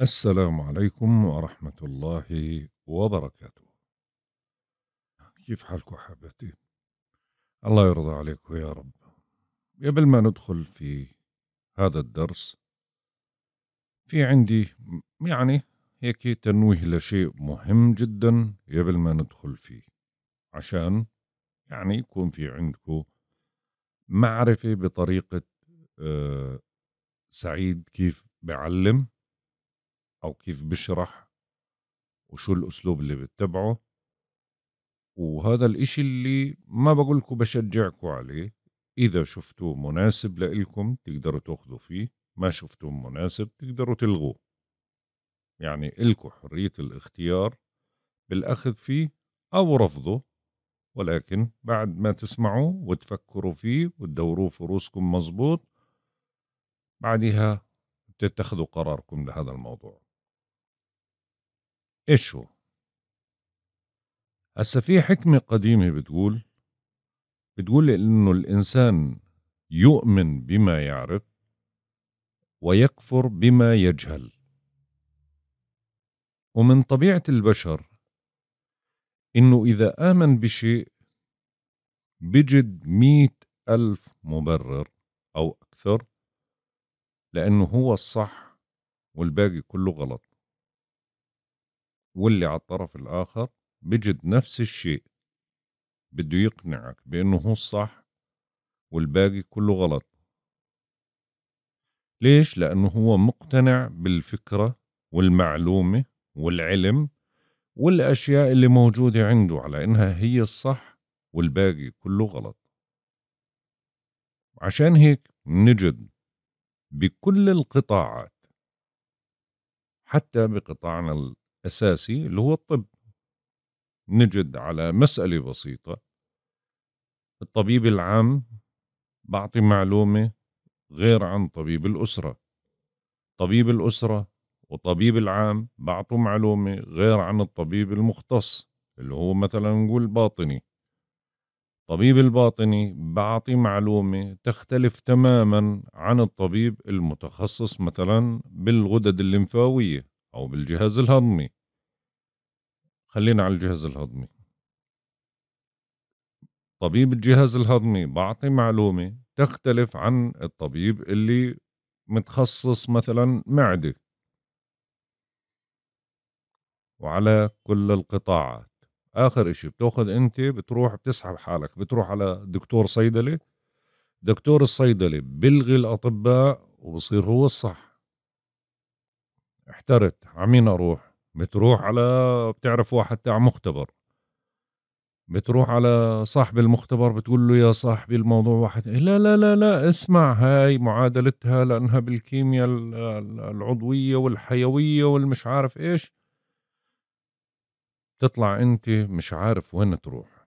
السلام عليكم ورحمة الله وبركاته كيف حالكم حبيبتي الله يرضى عليكم يا رب قبل ما ندخل في هذا الدرس في عندي يعني هيك تنويه لشيء مهم جدا قبل ما ندخل فيه عشان يعني يكون في عندكم معرفة بطريقة آه، سعيد كيف بعلم أو كيف بشرح وشو الأسلوب اللي بتبعه وهذا الإشي اللي ما بقولكم بشجعكم عليه إذا شفتوه مناسب لإلكم تقدروا تاخذوا فيه ما شفتوه مناسب تقدروا تلغوه يعني إلكم حرية الاختيار بالأخذ فيه أو رفضه ولكن بعد ما تسمعوا وتفكروا فيه وتدوروا فروسكم مزبوط بعدها تتخذوا قراركم لهذا الموضوع ايش هو هسا في حكمة قديمة بتقول بتقول انه الانسان يؤمن بما يعرف ويكفر بما يجهل ومن طبيعة البشر انه اذا امن بشيء بجد مئة ألف مبرر أو أكثر لأنه هو الصح والباقي كله غلط واللي على الطرف الآخر بيجد نفس الشيء بده يقنعك بأنه هو الصح والباقي كله غلط ليش؟ لأنه هو مقتنع بالفكرة والمعلومة والعلم والأشياء اللي موجودة عنده على إنها هي الصح والباقي كله غلط عشان هيك نجد بكل القطاعات حتى بقطاعنا أساسي اللي هو الطب نجد على مسألة بسيطة الطبيب العام بعطي معلومة غير عن طبيب الأسرة طبيب الأسرة وطبيب العام بعطوا معلومة غير عن الطبيب المختص اللي هو مثلا نقول باطني طبيب الباطني بعطي معلومة تختلف تماما عن الطبيب المتخصص مثلا بالغدد الليمفاوية أو بالجهاز الهضمي خلينا على الجهاز الهضمي طبيب الجهاز الهضمي بعطي معلومة تختلف عن الطبيب اللي متخصص مثلا معدة وعلى كل القطاعات آخر إشي بتاخذ أنت بتروح بتسحب حالك بتروح على دكتور صيدلي دكتور الصيدلي بلغي الأطباء وبصير هو الصح احترت عمين أروح بتروح على بتعرف واحد تاع مختبر بتروح على صاحب المختبر بتقول له يا صاحبي الموضوع واحد لا لا لا لا اسمع هاي معادلتها لأنها بالكيمياء العضوية والحيوية والمش عارف إيش تطلع أنت مش عارف وين تروح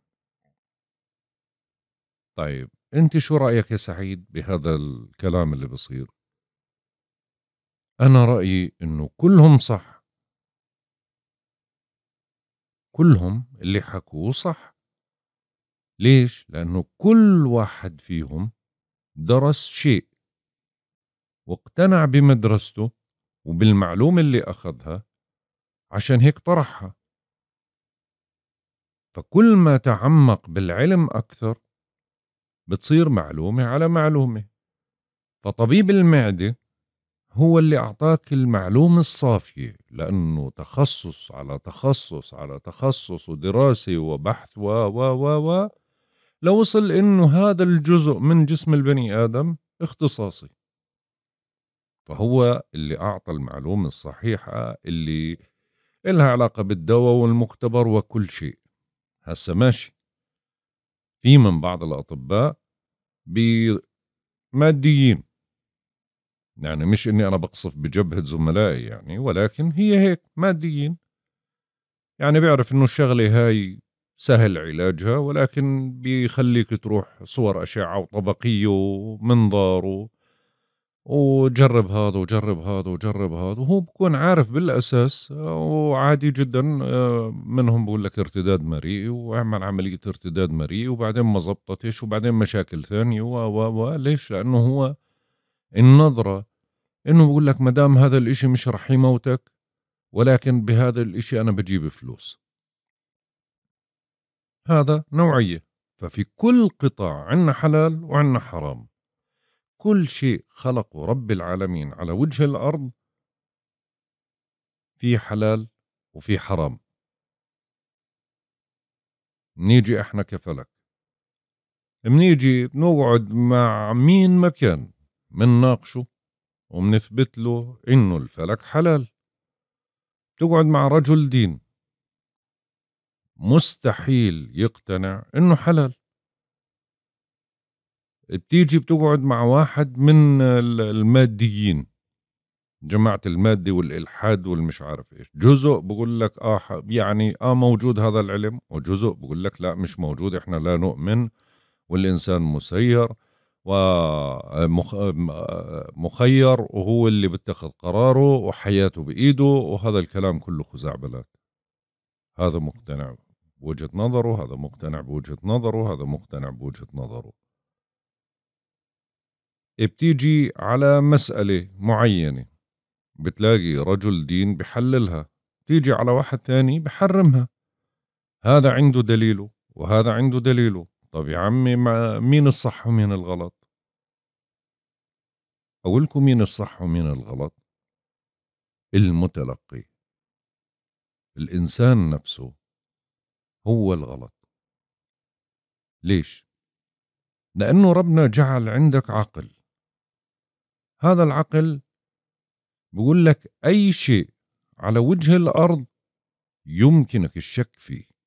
طيب أنت شو رأيك يا سعيد بهذا الكلام اللي بصير أنا رأيي أنه كلهم صح كلهم اللي حكوه صح ليش؟ لأنه كل واحد فيهم درس شيء واقتنع بمدرسته وبالمعلومة اللي أخذها عشان هيك طرحها فكل ما تعمق بالعلم أكثر بتصير معلومة على معلومة فطبيب المعدة هو اللي أعطاك المعلومة الصافية لأنه تخصص على تخصص على تخصص ودراسة وبحث و و و و لوصل إنه هذا الجزء من جسم البني آدم اختصاصي فهو اللي أعطى المعلومة الصحيحة اللي إلها علاقة بالدواء والمختبر وكل شيء هسا ماشي في من بعض الأطباء ماديين يعني مش اني انا بقصف بجبهه زملائي يعني ولكن هي هيك ماديين يعني بيعرف انه الشغله هاي سهل علاجها ولكن بيخليك تروح صور اشعه وطبقيه ومنظار و... وجرب هذا وجرب هذا وجرب هذا وهو بكون عارف بالاساس وعادي جدا منهم بقول لك ارتداد مريء واعمل عمليه ارتداد مريء وبعدين ما زبطتش وبعدين مشاكل ثانيه و و ليش؟ لانه هو النظره انه بقول لك ما دام هذا الاشي مش رح يموتك ولكن بهذا الاشي انا بجيب فلوس هذا نوعية ففي كل قطاع عنا حلال وعنا حرام كل شيء خلقه رب العالمين على وجه الأرض في حلال وفي حرام نيجي احنا كفلك بنيجي بنقعد مع مين ما كان ناقشه وبنثبت له إنه الفلك حلال تقعد مع رجل دين مستحيل يقتنع إنه حلال بتيجي بتقعد مع واحد من الماديين جماعة المادة والإلحاد والمش عارف إيش جزء بقول لك آه يعني آه موجود هذا العلم وجزء بقول لك لا مش موجود إحنا لا نؤمن والإنسان مسير ومخير وهو اللي بيتخذ قراره وحياته بإيده وهذا الكلام كله خزعبلات هذا مقتنع بوجهة نظره هذا مقتنع بوجهة نظره هذا مقتنع بوجهة نظره بتيجي على مسألة معينة بتلاقي رجل دين بحللها تيجي على واحد ثاني بحرمها هذا عنده دليله وهذا عنده دليله طب يا عمي ما مين الصح ومين الغلط أقول لكم مين الصح ومين الغلط المتلقي الإنسان نفسه هو الغلط ليش لأنه ربنا جعل عندك عقل هذا العقل بقول لك أي شيء على وجه الأرض يمكنك الشك فيه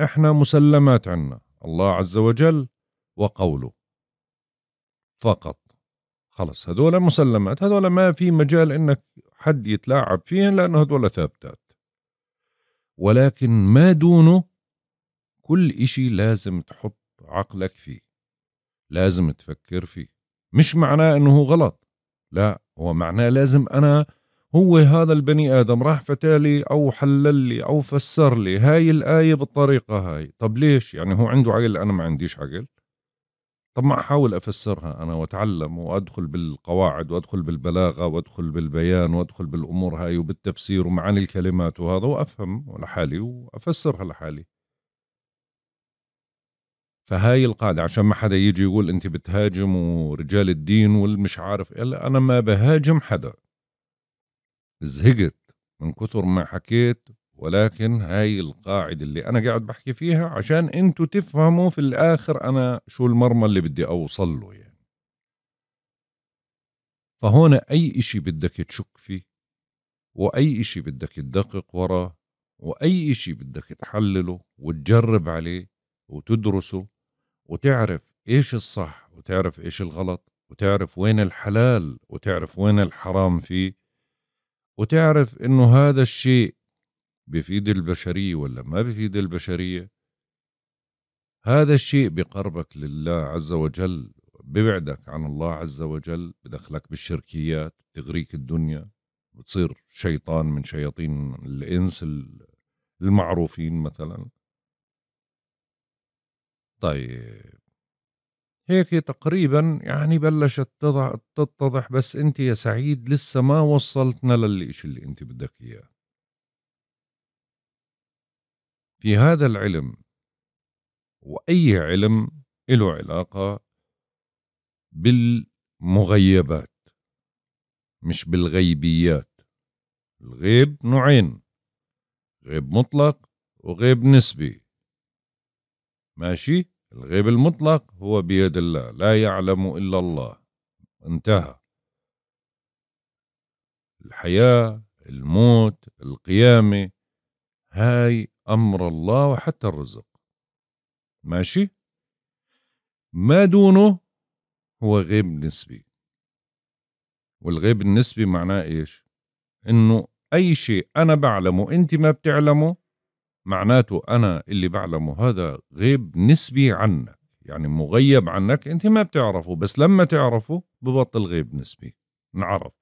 احنا مسلمات عنا الله عز وجل وقوله فقط خلص هذول مسلمات هذول ما في مجال انك حد يتلاعب فيهن لانه هذول ثابتات ولكن ما دونه كل اشي لازم تحط عقلك فيه لازم تفكر فيه مش معناه انه غلط لا هو معناه لازم انا هو هذا البني آدم راح فتالي أو حلل لي أو فسر لي هاي الآية بالطريقة هاي طب ليش يعني هو عنده عقل أنا ما عنديش عقل طب ما أحاول أفسرها أنا وأتعلم وأدخل بالقواعد وأدخل بالبلاغة وأدخل بالبيان وأدخل بالأمور هاي وبالتفسير ومعاني الكلمات وهذا وأفهم لحالي وأفسرها لحالي فهاي القاعدة عشان ما حدا يجي يقول أنت بتهاجم ورجال الدين والمش عارف إيه، أنا ما بهاجم حدا زهقت من كثر ما حكيت ولكن هاي القاعدة اللي أنا قاعد بحكي فيها عشان أنتوا تفهموا في الآخر أنا شو المرمى اللي بدي أوصل له يعني فهون أي إشي بدك تشك فيه وأي إشي بدك تدقق وراه وأي إشي بدك تحلله وتجرب عليه وتدرسه وتعرف إيش الصح وتعرف إيش الغلط وتعرف وين الحلال وتعرف وين الحرام فيه وتعرف انه هذا الشيء بفيد البشرية ولا ما بفيد البشرية هذا الشيء بقربك لله عز وجل ببعدك عن الله عز وجل بدخلك بالشركيات بتغريك الدنيا بتصير شيطان من شياطين الإنس المعروفين مثلا طيب هيك تقريبا يعني بلشت تضع تتضح بس انت يا سعيد لسه ما وصلتنا للإشي اللي انت بدك اياه في هذا العلم واي علم له علاقه بالمغيبات مش بالغيبيات الغيب نوعين غيب مطلق وغيب نسبي ماشي الغيب المطلق هو بيد الله لا يعلم إلا الله انتهى الحياة الموت القيامة هاي أمر الله وحتى الرزق ماشي ما دونه هو غيب نسبي والغيب النسبي معناه إيش إنه أي شيء أنا بعلمه أنت ما بتعلمه معناته أنا اللي بعلمه هذا غيب نسبي عنك يعني مغيب عنك أنت ما بتعرفه بس لما تعرفه ببطل غيب نسبي نعرف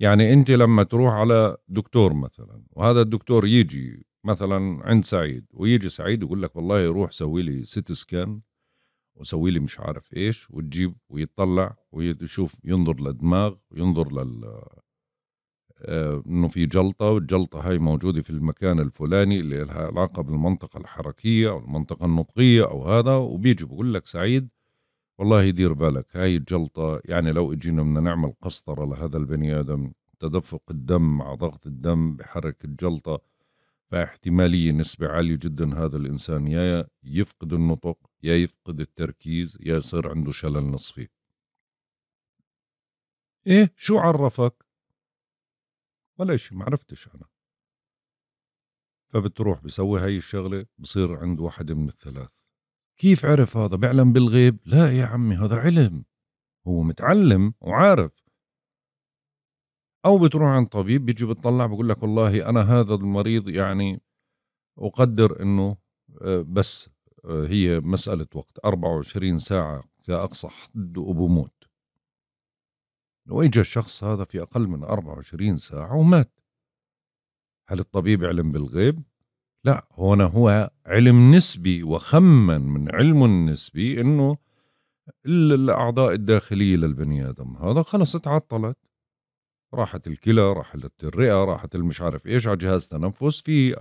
يعني أنت لما تروح على دكتور مثلا وهذا الدكتور يجي مثلا عند سعيد ويجي سعيد يقول لك والله روح سوي لي سيت سكان وسوي لي مش عارف ايش وتجيب ويطلع ويشوف ينظر للدماغ وينظر لل آه، انه في جلطه والجلطه هاي موجوده في المكان الفلاني اللي لها علاقه بالمنطقه الحركيه او المنطقه النطقيه او هذا وبيجي بقول لك سعيد والله دير بالك هاي الجلطه يعني لو اجينا بدنا نعمل قسطره لهذا البني ادم تدفق الدم مع ضغط الدم بحرك الجلطه فاحتماليه نسبه عاليه جدا هذا الانسان يا يفقد النطق يا يفقد التركيز يا يصير عنده شلل نصفي ايه شو عرفك ولا شيء ما عرفتش أنا فبتروح بسوي هاي الشغلة بصير عند واحد من الثلاث كيف عرف هذا بيعلم بالغيب لا يا عمي هذا علم هو متعلم وعارف أو بتروح عند طبيب بيجي بتطلع بقول لك والله أنا هذا المريض يعني أقدر أنه آه، بس آه، هي مسألة وقت 24 ساعة كأقصى حد وبموت وإجا الشخص هذا في أقل من 24 ساعة ومات هل الطبيب علم بالغيب؟ لا هنا هو علم نسبي وخمن من علمه النسبي أنه الأعضاء الداخلية للبني آدم هذا خلص تعطلت راحت الكلى راحت الرئة راحت المش عارف إيش على جهاز تنفس في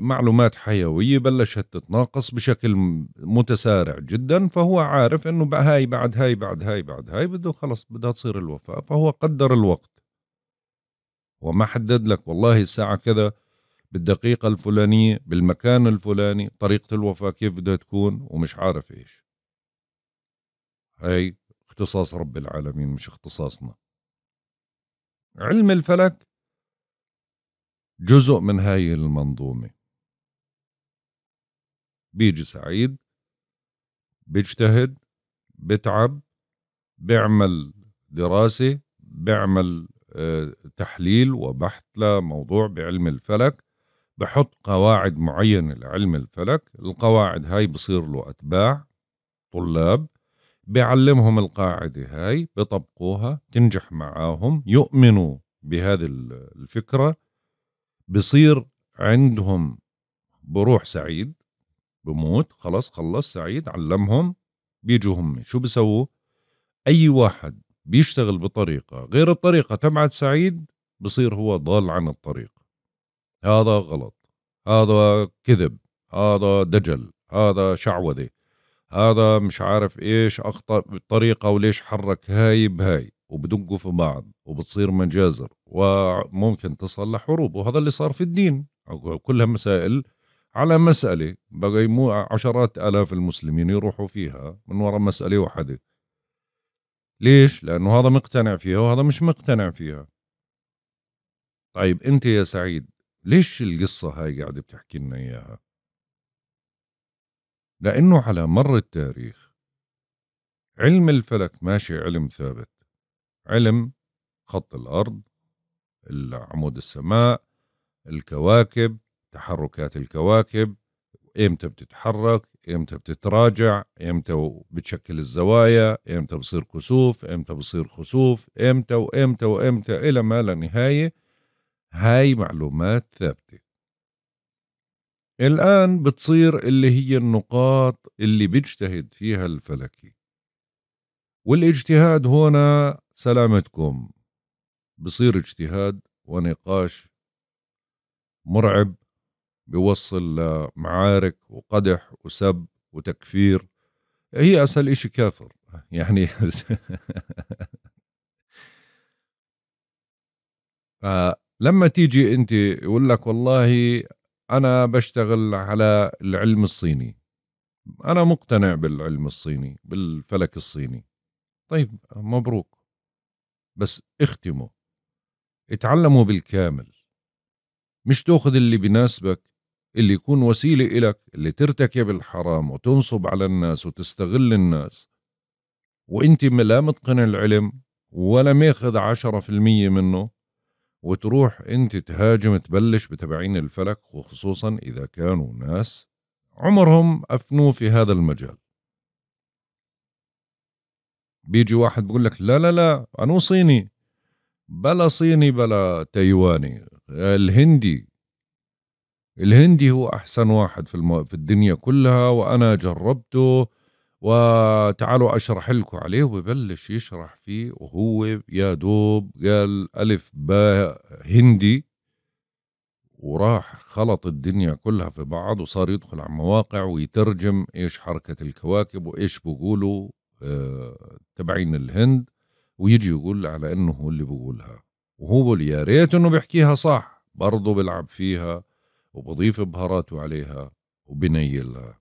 معلومات حيوية بلشت تتناقص بشكل متسارع جدا فهو عارف انه هاي بعد هاي بعد هاي بعد هاي بده خلص بدها تصير الوفاة فهو قدر الوقت وما حدد لك والله الساعة كذا بالدقيقة الفلانية بالمكان الفلاني طريقة الوفاة كيف بدها تكون ومش عارف ايش هاي اختصاص رب العالمين مش اختصاصنا علم الفلك جزء من هاي المنظومة بيجي سعيد بيجتهد بتعب بيعمل دراسة بيعمل آه، تحليل وبحث لموضوع بعلم الفلك بحط قواعد معينة لعلم الفلك القواعد هاي بصير له أتباع طلاب بيعلمهم القاعدة هاي بطبقوها تنجح معاهم يؤمنوا بهذه الفكرة بصير عندهم بروح سعيد بموت خلص خلص سعيد علمهم بيجوا هم شو بسووا اي واحد بيشتغل بطريقه غير الطريقه تبعت سعيد بصير هو ضال عن الطريق هذا غلط هذا كذب هذا دجل هذا شعوذه هذا مش عارف ايش اخطا بالطريقه وليش حرك هاي بهاي وبدقوا في بعض وبتصير مجازر وممكن تصل لحروب وهذا اللي صار في الدين كلها مسائل على مسألة بقى يمو عشرات آلاف المسلمين يروحوا فيها من وراء مسألة واحدة ليش؟ لأنه هذا مقتنع فيها وهذا مش مقتنع فيها طيب أنت يا سعيد ليش القصة هاي قاعدة بتحكي لنا إياها؟ لأنه على مر التاريخ علم الفلك ماشي علم ثابت علم خط الأرض العمود السماء الكواكب تحركات الكواكب إمتى بتتحرك إمتى بتتراجع إمتى بتشكل الزوايا إمتى بصير كسوف إمتى بصير خسوف إمتى وإمتى وإمتى إلى ما لا نهاية هاي معلومات ثابتة الآن بتصير اللي هي النقاط اللي بيجتهد فيها الفلكي والاجتهاد هنا سلامتكم بصير اجتهاد ونقاش مرعب بيوصل لمعارك وقدح وسب وتكفير هي أسهل إشي كافر يعني آه، لما تيجي أنت يقول لك والله أنا بشتغل على العلم الصيني أنا مقتنع بالعلم الصيني بالفلك الصيني طيب مبروك بس اختمه اتعلمه بالكامل مش تاخذ اللي بناسبك اللي يكون وسيلة إلك اللي ترتكب الحرام وتنصب على الناس وتستغل الناس وانت لا متقن العلم ولا ماخذ عشرة في المية منه وتروح انت تهاجم تبلش بتبعين الفلك وخصوصا إذا كانوا ناس عمرهم أفنوا في هذا المجال بيجي واحد بيقول لك لا لا لا أنو صيني بلا صيني بلا تايواني الهندي الهندي هو أحسن واحد في, في الدنيا كلها وأنا جربته وتعالوا أشرح لكم عليه وببلش يشرح فيه وهو يا دوب قال ألف باء هندي وراح خلط الدنيا كلها في بعض وصار يدخل على مواقع ويترجم ايش حركة الكواكب وايش بقولوا تبعين الهند ويجي يقول على انه هو اللي بقولها وهو يا ريت انه بيحكيها صح برضه بلعب فيها وبضيف بهاراته عليها وبنيلها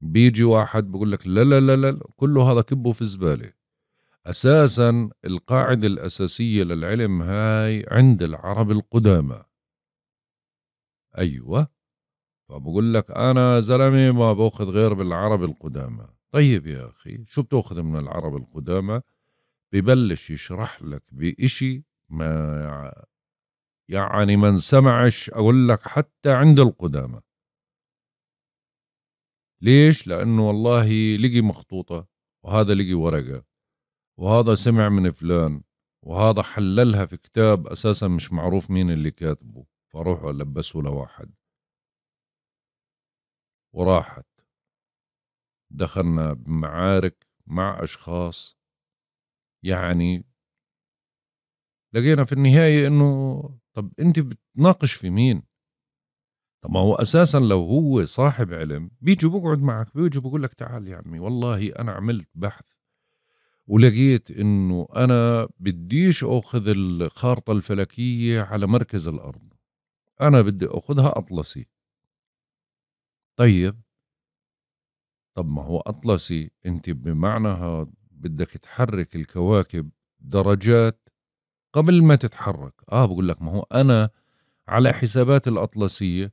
بيجي واحد بقول لك لا لا لا لا كله هذا كبه في الزباله اساسا القاعده الاساسيه للعلم هاي عند العرب القدامى ايوه فبقول لك انا زلمه ما باخذ غير بالعرب القدامى طيب يا أخي شو بتأخذ من العرب القدامى ببلش يشرح لك بإشي ما يعني من سمعش أقول لك حتى عند القدامى ليش؟ لأنه والله لقي مخطوطة وهذا لقي ورقة وهذا سمع من فلان وهذا حللها في كتاب أساسا مش معروف مين اللي كاتبه فروحوا لبسوا لواحد وراحت دخلنا بمعارك مع أشخاص يعني لقينا في النهاية إنه طب أنت بتناقش في مين؟ طب ما هو أساسا لو هو صاحب علم بيجي بقعد معك بيجي بقول لك تعال يا عمي والله أنا عملت بحث ولقيت إنه أنا بديش أخذ الخارطة الفلكية على مركز الأرض أنا بدي أخذها أطلسي طيب طب ما هو أطلسي أنت بمعنى هذا بدك تحرك الكواكب درجات قبل ما تتحرك آه بقول لك ما هو أنا على حسابات الأطلسية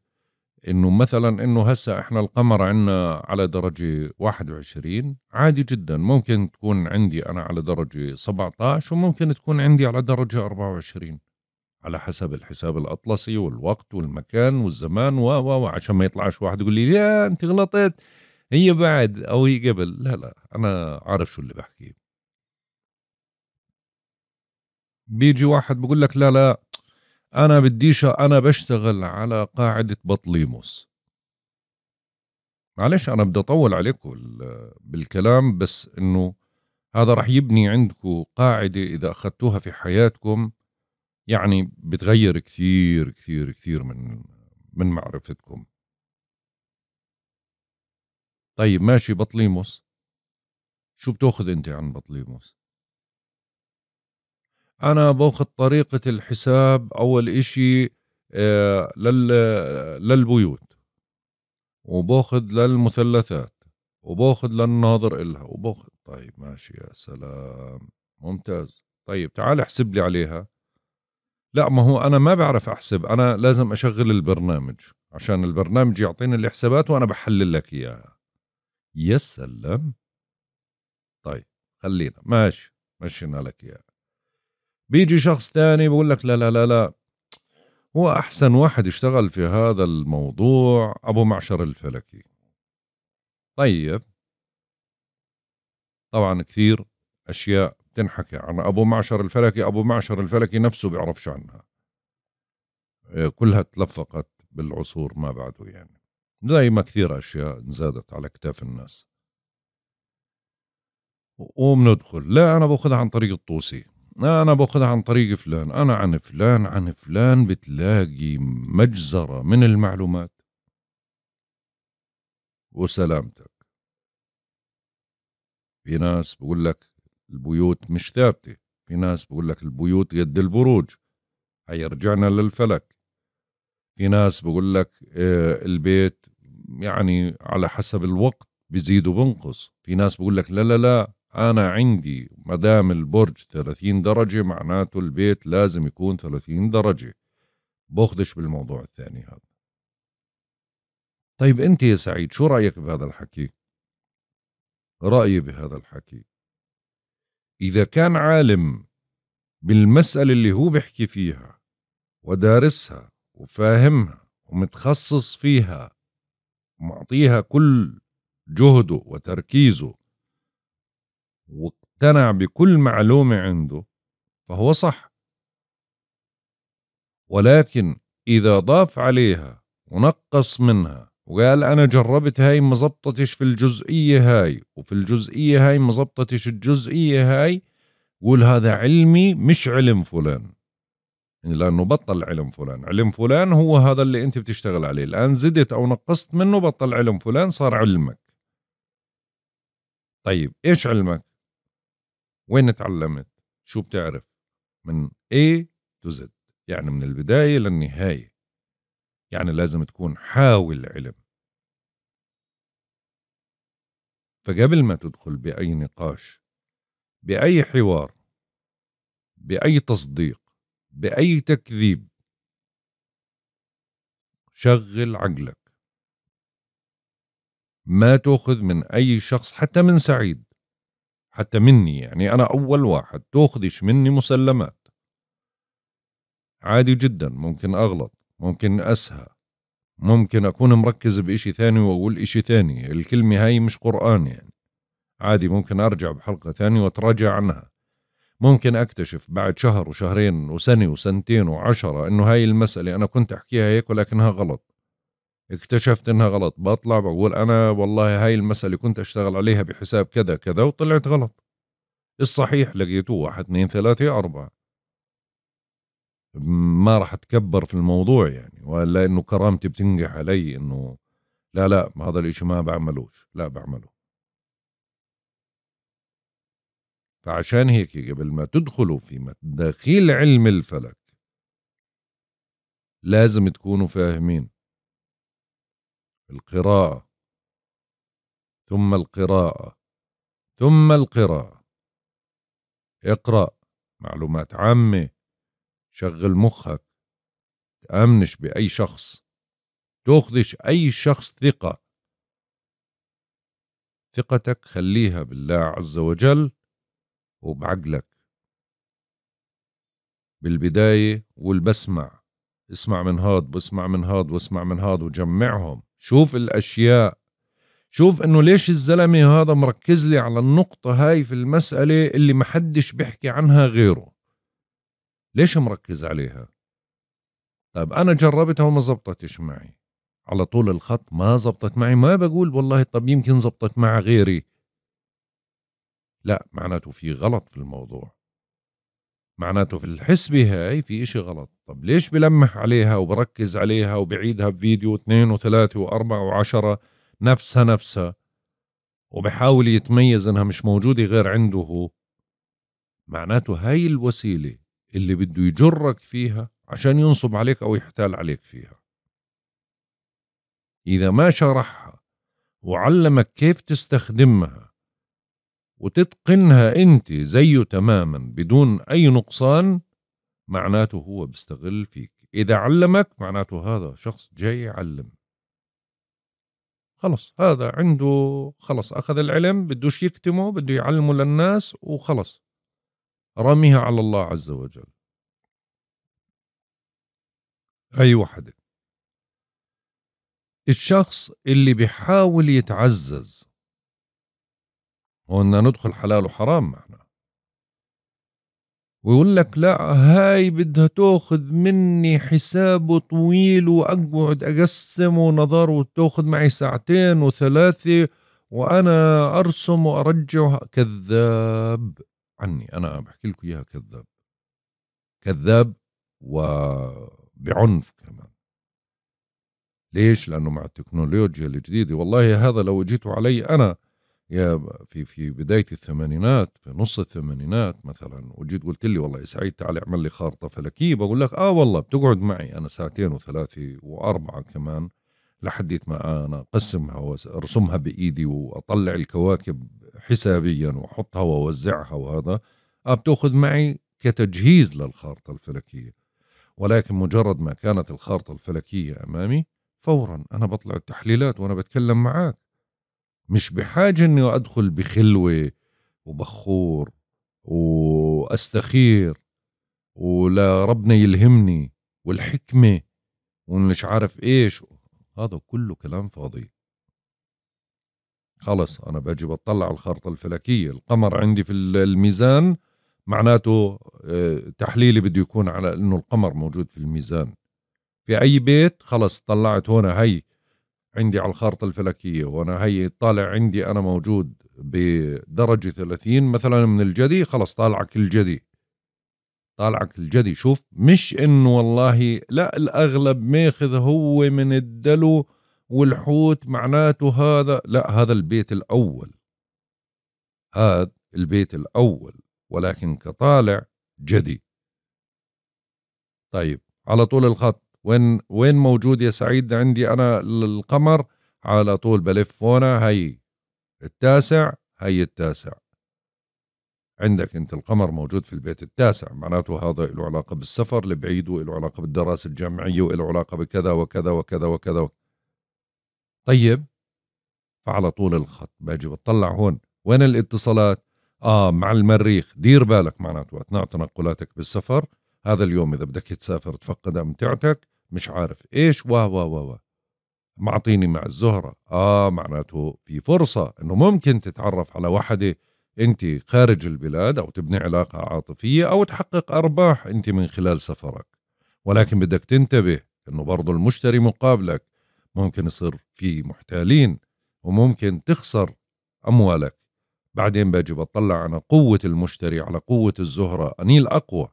إنه مثلا إنه هسا إحنا القمر عنا على درجة 21 عادي جدا ممكن تكون عندي أنا على درجة 17 وممكن تكون عندي على درجة 24 على حسب الحساب الأطلسي والوقت والمكان والزمان و و عشان ما يطلعش واحد يقول لي يا أنت غلطت هي بعد او هي قبل لا لا انا عارف شو اللي بحكي بيجي واحد بقول لك لا لا انا بديش انا بشتغل على قاعده بطليموس معلش انا بدي اطول عليكم بالكلام بس انه هذا رح يبني عندكم قاعده اذا اخذتوها في حياتكم يعني بتغير كثير كثير كثير من من معرفتكم طيب ماشي بطليموس شو بتاخذ انت عن بطليموس انا باخذ طريقة الحساب اول اشي آه، لل للبيوت وباخذ للمثلثات وباخذ للناظر إلها وباخذ طيب ماشي يا سلام ممتاز طيب تعال احسب لي عليها لا ما هو انا ما بعرف احسب انا لازم اشغل البرنامج عشان البرنامج يعطيني الحسابات وانا بحلل لك اياها يا سلام طيب خلينا ماشي مشينا لك يا يعني. بيجي شخص تاني بقول لك لا لا لا لا هو أحسن واحد اشتغل في هذا الموضوع أبو معشر الفلكي طيب طبعا كثير أشياء بتنحكي عن أبو معشر الفلكي أبو معشر الفلكي نفسه بيعرفش عنها آه، كلها تلفقت بالعصور ما بعده يعني زي ما كثير أشياء انزادت على أكتاف الناس وبندخل لا أنا باخذها عن طريق الطوسي أنا باخذها عن طريق فلان أنا عن فلان عن فلان بتلاقي مجزرة من المعلومات وسلامتك في ناس بقول لك البيوت مش ثابتة في ناس بقول لك البيوت قد البروج هيرجعنا للفلك في ناس بقول لك آه، البيت يعني على حسب الوقت بزيد وبنقص في ناس بقول لك لا لا لا أنا عندي ما دام البرج 30 درجة معناته البيت لازم يكون 30 درجة بأخذش بالموضوع الثاني هذا طيب أنت يا سعيد شو رأيك بهذا الحكي؟ رأيي بهذا الحكي إذا كان عالم بالمسألة اللي هو بيحكي فيها ودارسها وفاهمها ومتخصص فيها معطيها كل جهده وتركيزه واقتنع بكل معلومة عنده فهو صح ولكن إذا ضاف عليها ونقص منها وقال أنا جربت هاي ما زبطتش في الجزئية هاي وفي الجزئية هاي ما زبطتش الجزئية هاي قول هذا علمي مش علم فلان يعني لانه بطل علم فلان علم فلان هو هذا اللي انت بتشتغل عليه الان زدت او نقصت منه بطل علم فلان صار علمك طيب ايش علمك وين تعلمت شو بتعرف من A to Z يعني من البداية للنهاية يعني لازم تكون حاول علم فقبل ما تدخل بأي نقاش بأي حوار بأي تصديق باي تكذيب شغل عقلك ما تاخذ من اي شخص حتى من سعيد حتى مني يعني انا اول واحد تاخذش مني مسلمات عادي جدا ممكن اغلط ممكن اسهى ممكن اكون مركز بإشي ثاني واقول إشي ثاني الكلمة هاي مش قرآن يعني عادي ممكن ارجع بحلقة ثانية واتراجع عنها ممكن اكتشف بعد شهر وشهرين وسنة وسنتين وعشرة انه هاي المسألة انا كنت احكيها هيك ولكنها غلط اكتشفت انها غلط بطلع بقول انا والله هاي المسألة كنت اشتغل عليها بحساب كذا كذا وطلعت غلط الصحيح لقيته واحد اثنين ثلاثة أربعة ما راح اتكبر في الموضوع يعني ولا انه كرامتي بتنجح علي انه لا لا هذا الاشي ما بعملوش لا بعمله فعشان هيك قبل ما تدخلوا في مداخيل علم الفلك لازم تكونوا فاهمين القراءة ثم القراءة ثم القراءة اقرأ معلومات عامة شغل مخك تأمنش بأي شخص تأخذش أي شخص ثقة ثقتك خليها بالله عز وجل وبعقلك بالبداية والبسمع اسمع من هاد واسمع من هاد واسمع من هاد وجمعهم شوف الأشياء شوف انه ليش الزلمة هذا مركز لي على النقطة هاي في المسألة اللي محدش بيحكي عنها غيره ليش مركز عليها طيب أنا جربتها وما زبطتش معي على طول الخط ما زبطت معي ما بقول والله طب يمكن زبطت مع غيري لا معناته في غلط في الموضوع معناته في الحسبة هاي في إشي غلط طب ليش بلمح عليها وبركز عليها وبعيدها بفيديو اثنين وثلاثة وأربعة وعشرة نفسها نفسها وبحاول يتميز إنها مش موجودة غير عنده هو معناته هاي الوسيلة اللي بده يجرك فيها عشان ينصب عليك أو يحتال عليك فيها إذا ما شرحها وعلمك كيف تستخدمها وتتقنها انت زيه تماما بدون اي نقصان معناته هو بيستغل فيك اذا علمك معناته هذا شخص جاي يعلم خلص هذا عنده خلص اخذ العلم بدوش يكتمه بده يعلمه للناس وخلص راميها على الله عز وجل اي وحده الشخص اللي بيحاول يتعزز وإن ندخل حلال وحرام معنا ويقول لك لا هاي بدها تاخذ مني حساب طويل واقعد اقسم ونظر وتاخذ معي ساعتين وثلاثه وانا ارسم وارجع كذاب عني انا بحكي لكم اياها كذاب كذاب وبعنف كمان ليش لانه مع التكنولوجيا الجديده والله هذا لو اجيتوا علي انا يا في في بدايه الثمانينات في نص الثمانينات مثلا وجيت قلت لي والله يا سعيد تعال اعمل لي خارطه فلكيه بقول لك اه والله بتقعد معي انا ساعتين وثلاثه واربعه كمان لحد ما انا اقسمها وارسمها بايدي واطلع الكواكب حسابيا واحطها واوزعها وهذا آه بتاخذ معي كتجهيز للخارطه الفلكيه ولكن مجرد ما كانت الخارطه الفلكيه امامي فورا انا بطلع التحليلات وانا بتكلم معك مش بحاجة أني أدخل بخلوة وبخور وأستخير ولا ربنا يلهمني والحكمة ومش عارف إيش هذا كله كلام فاضي خلص أنا باجي بطلع على الخارطة الفلكية القمر عندي في الميزان معناته آه، تحليلي بده يكون على أنه القمر موجود في الميزان في أي بيت خلص طلعت هنا هي عندي على الخارطة الفلكية وأنا هي طالع عندي أنا موجود بدرجة 30 مثلا من الجدي خلص طالعك الجدي طالعك الجدي شوف مش إنه والله لا الأغلب ماخذ هو من الدلو والحوت معناته هذا لا هذا البيت الأول هذا البيت الأول ولكن كطالع جدي طيب على طول الخط وين وين موجود يا سعيد عندي انا القمر على طول بلف هنا هي التاسع هي التاسع عندك انت القمر موجود في البيت التاسع معناته هذا له علاقة بالسفر لبعيد وله علاقة بالدراسة الجامعية وله علاقة بكذا وكذا وكذا وكذا, وكذا. طيب فعلى طول الخط باجي بطلع هون وين الاتصالات اه مع المريخ دير بالك معناته اثناء تنقلاتك بالسفر هذا اليوم اذا بدك تسافر تفقد امتعتك مش عارف ايش و و و معطيني مع الزهرة آه معناته في فرصة أنه ممكن تتعرف على وحدة أنت خارج البلاد أو تبني علاقة عاطفية أو تحقق أرباح أنت من خلال سفرك ولكن بدك تنتبه أنه برضو المشتري مقابلك ممكن يصير في محتالين وممكن تخسر أموالك بعدين باجي بطلع على قوة المشتري على قوة الزهرة أني الأقوى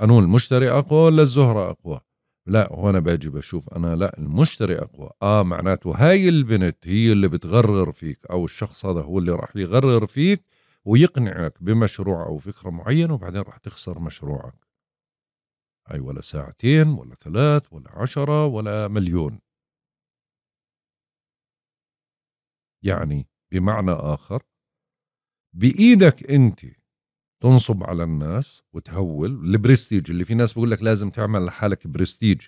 أنو المشتري أقوى ولا الزهرة أقوى لا هون باجي بشوف انا لا المشتري اقوى اه معناته هاي البنت هي اللي بتغرر فيك او الشخص هذا هو اللي راح يغرر فيك ويقنعك بمشروع او فكره معينه وبعدين راح تخسر مشروعك هاي ولا ساعتين ولا ثلاث ولا عشرة ولا مليون يعني بمعنى آخر بإيدك أنت تنصب على الناس وتهول البرستيج اللي في ناس بقول لك لازم تعمل لحالك برستيج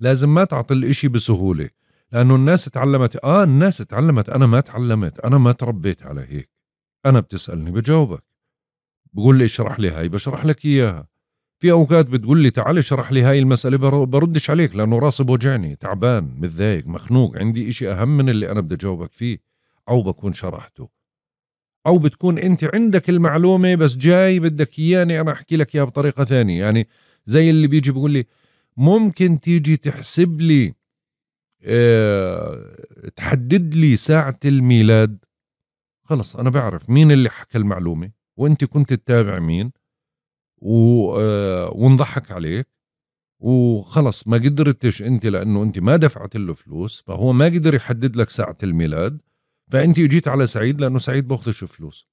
لازم ما تعطي الإشي بسهولة لأنه الناس تعلمت آه الناس تعلمت أنا ما تعلمت أنا ما تربيت على هيك أنا بتسألني بجاوبك بقول لي اشرح لي هاي بشرح لك إياها في أوقات بتقول لي تعال اشرح لي هاي المسألة بردش عليك لأنه راسي بوجعني تعبان متضايق مخنوق عندي إشي أهم من اللي أنا بدي أجاوبك فيه أو بكون شرحته او بتكون انت عندك المعلومه بس جاي بدك اياني انا احكي لك اياها بطريقه ثانيه يعني زي اللي بيجي بيقول لي ممكن تيجي تحسب لي اه تحدد لي ساعه الميلاد خلص انا بعرف مين اللي حكى المعلومه وانت كنت تتابع مين و اه ونضحك عليك وخلص ما قدرتش انت لانه انت ما دفعت له فلوس فهو ما قدر يحدد لك ساعه الميلاد فانت جيت على سعيد لانه سعيد باخذش فلوس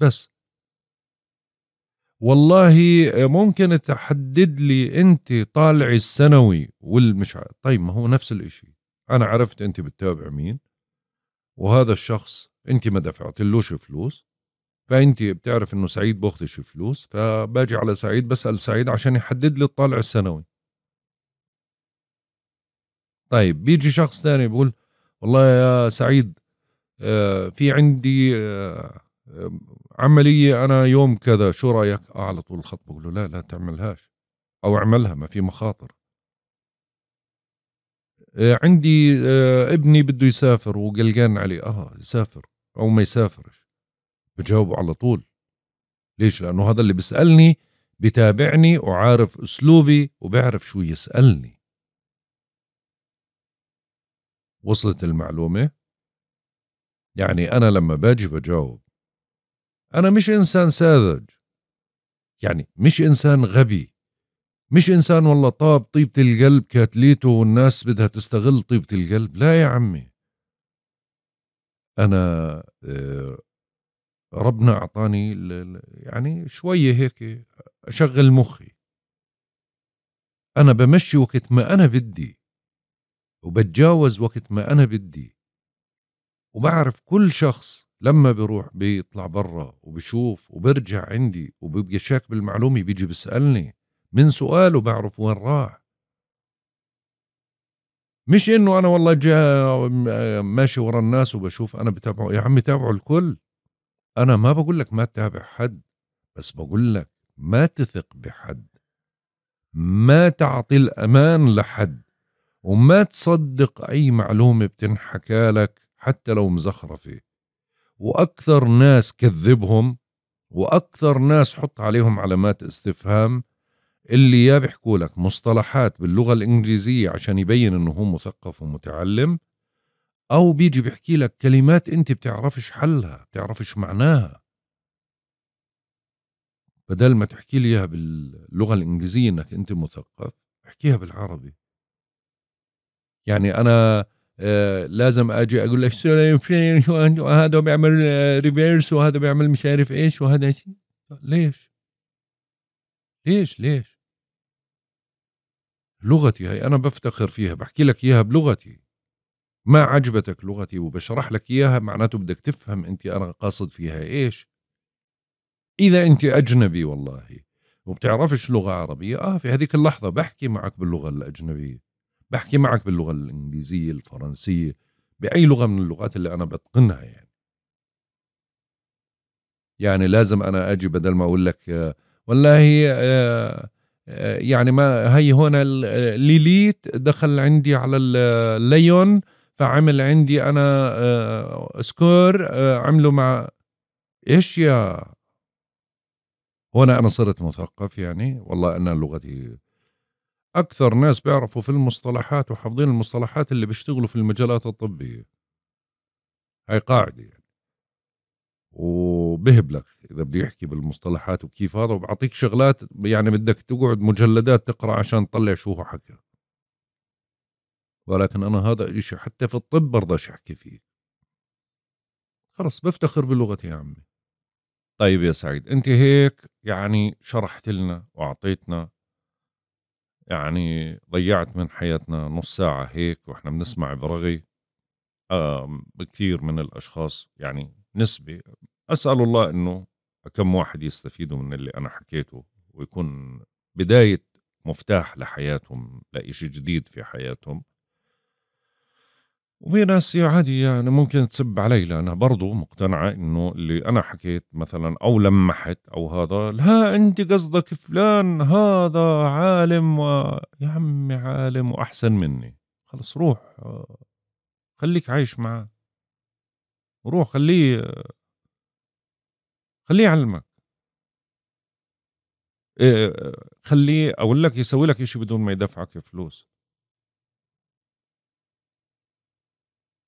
بس والله ممكن تحدد لي انت طالع السنوي والمش عارف طيب ما هو نفس الاشي انا عرفت انت بتتابع مين وهذا الشخص انت ما دفعت لهش فلوس فانت بتعرف انه سعيد باخذش فلوس فباجي على سعيد بسال سعيد عشان يحدد لي الطالع السنوي طيب بيجي شخص ثاني بيقول والله يا سعيد آه، في عندي آه، عملية أنا يوم كذا شو رأيك آه على طول الخط بقول له لا لا تعملهاش أو اعملها ما في مخاطر آه، عندي ابني بده يسافر وقلقان عليه اه يسافر او ما يسافرش بجاوبه على طول ليش لانه هذا اللي بيسالني بتابعني وعارف اسلوبي وبعرف شو يسالني وصلت المعلومة؟ يعني أنا لما باجي بجاوب أنا مش إنسان ساذج يعني مش إنسان غبي مش إنسان والله طاب طيبة القلب كاتليته والناس بدها تستغل طيبة القلب لا يا عمي أنا آه، ربنا أعطاني يعني شوية هيك أشغل مخي أنا بمشي وقت ما أنا بدي وبتجاوز وقت ما أنا بدي وبعرف كل شخص لما بروح بيطلع برا وبشوف وبرجع عندي وبيبقى شاك بالمعلومة بيجي بيسألني من سؤاله بعرف وين راح مش انه انا والله جا ماشي ورا الناس وبشوف انا بتابعه يا عمي تابعوا الكل انا ما بقول لك ما تتابع حد بس بقول لك ما تثق بحد ما تعطي الامان لحد وما تصدق أي معلومة بتنحكى لك حتى لو مزخرفة وأكثر ناس كذبهم وأكثر ناس حط عليهم علامات استفهام اللي يا بيحكوا لك مصطلحات باللغة الإنجليزية عشان يبين إنه هو مثقف ومتعلم أو بيجي بيحكي لك كلمات أنت بتعرفش حلها بتعرفش معناها بدل ما تحكي لي اياها باللغه الانجليزيه انك انت مثقف احكيها بالعربي يعني انا آه، لازم اجي اقول لك هذا بيعمل ريفيرس آه، وهذا بيعمل مش عارف ايش وهذا ليش ليش؟ لغتي هي انا بفتخر فيها بحكي لك اياها بلغتي ما عجبتك لغتي وبشرح لك اياها معناته بدك تفهم انت انا قاصد فيها ايش اذا انت اجنبي والله وبتعرفش لغه عربيه اه في هذيك اللحظه بحكي معك باللغه الاجنبيه بحكي معك باللغه الانجليزيه الفرنسيه باي لغه من اللغات اللي انا بتقنها يعني يعني لازم انا اجي بدل ما اقول لك والله آه، آه، يعني ما هي هون ليليت دخل عندي على الليون فعمل عندي انا آه، سكور عمله مع ايش يا هنا انا صرت مثقف يعني والله انا لغتي أكثر ناس بيعرفوا في المصطلحات وحافظين المصطلحات اللي بيشتغلوا في المجالات الطبية هاي قاعدة يعني وبهبلك إذا بده يحكي بالمصطلحات وكيف هذا وبعطيك شغلات يعني بدك تقعد مجلدات تقرأ عشان تطلع شو هو حكى ولكن أنا هذا الإشي حتى في الطب برضاش أحكي فيه خلص بفتخر بلغتي يا عمي طيب يا سعيد أنت هيك يعني شرحت لنا وأعطيتنا يعني ضيعت من حياتنا نص ساعة هيك وإحنا بنسمع برغي كثير من الأشخاص يعني نسبة أسأل الله إنه كم واحد يستفيدوا من اللي أنا حكيته ويكون بداية مفتاح لحياتهم لإشي جديد في حياتهم وفي ناس عادي يعني ممكن تسب علي لانها برضو مقتنعه انه اللي انا حكيت مثلا او لمحت او هذا لا انت قصدك فلان هذا عالم و... يا عمي عالم واحسن مني خلص روح آه، خليك عايش معاه روح خليه خليه يعلمك إيه، خليه اقول لك يسوي لك شيء بدون ما يدفعك فلوس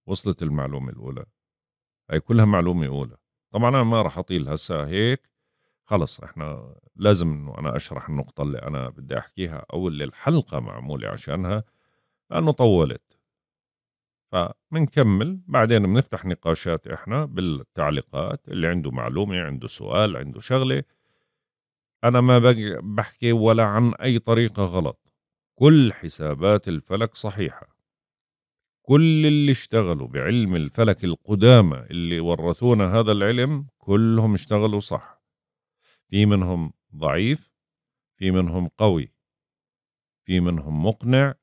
وصلت المعلومة الأولى هي كلها معلومة أولى طبعا أنا ما راح أطيل هسا هيك خلص احنا لازم انه انا اشرح النقطة اللي انا بدي احكيها او اللي الحلقة معمولة عشانها لانه طولت فبنكمل بعدين بنفتح نقاشات احنا بالتعليقات اللي عنده معلومة عنده سؤال عنده شغلة انا ما بحكي ولا عن اي طريقة غلط كل حسابات الفلك صحيحة كل اللي اشتغلوا بعلم الفلك القدامى اللي ورثونا هذا العلم كلهم اشتغلوا صح في منهم ضعيف في منهم قوي في منهم مقنع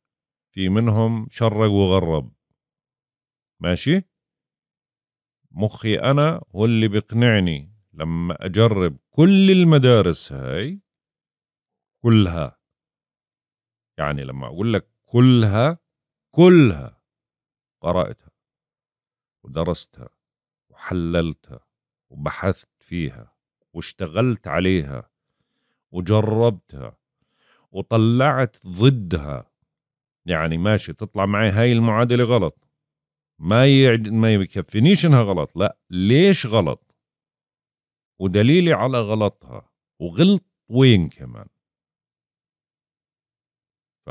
في منهم شرق وغرب ماشي مخي أنا هو اللي بيقنعني لما أجرب كل المدارس هاي كلها يعني لما أقول لك كلها كلها وقرأتها ودرستها وحللتها وبحثت فيها واشتغلت عليها وجربتها وطلعت ضدها يعني ماشي تطلع معي هاي المعادلة غلط ما ما يكفينيش انها غلط لا ليش غلط ودليلي على غلطها وغلط وين كمان ف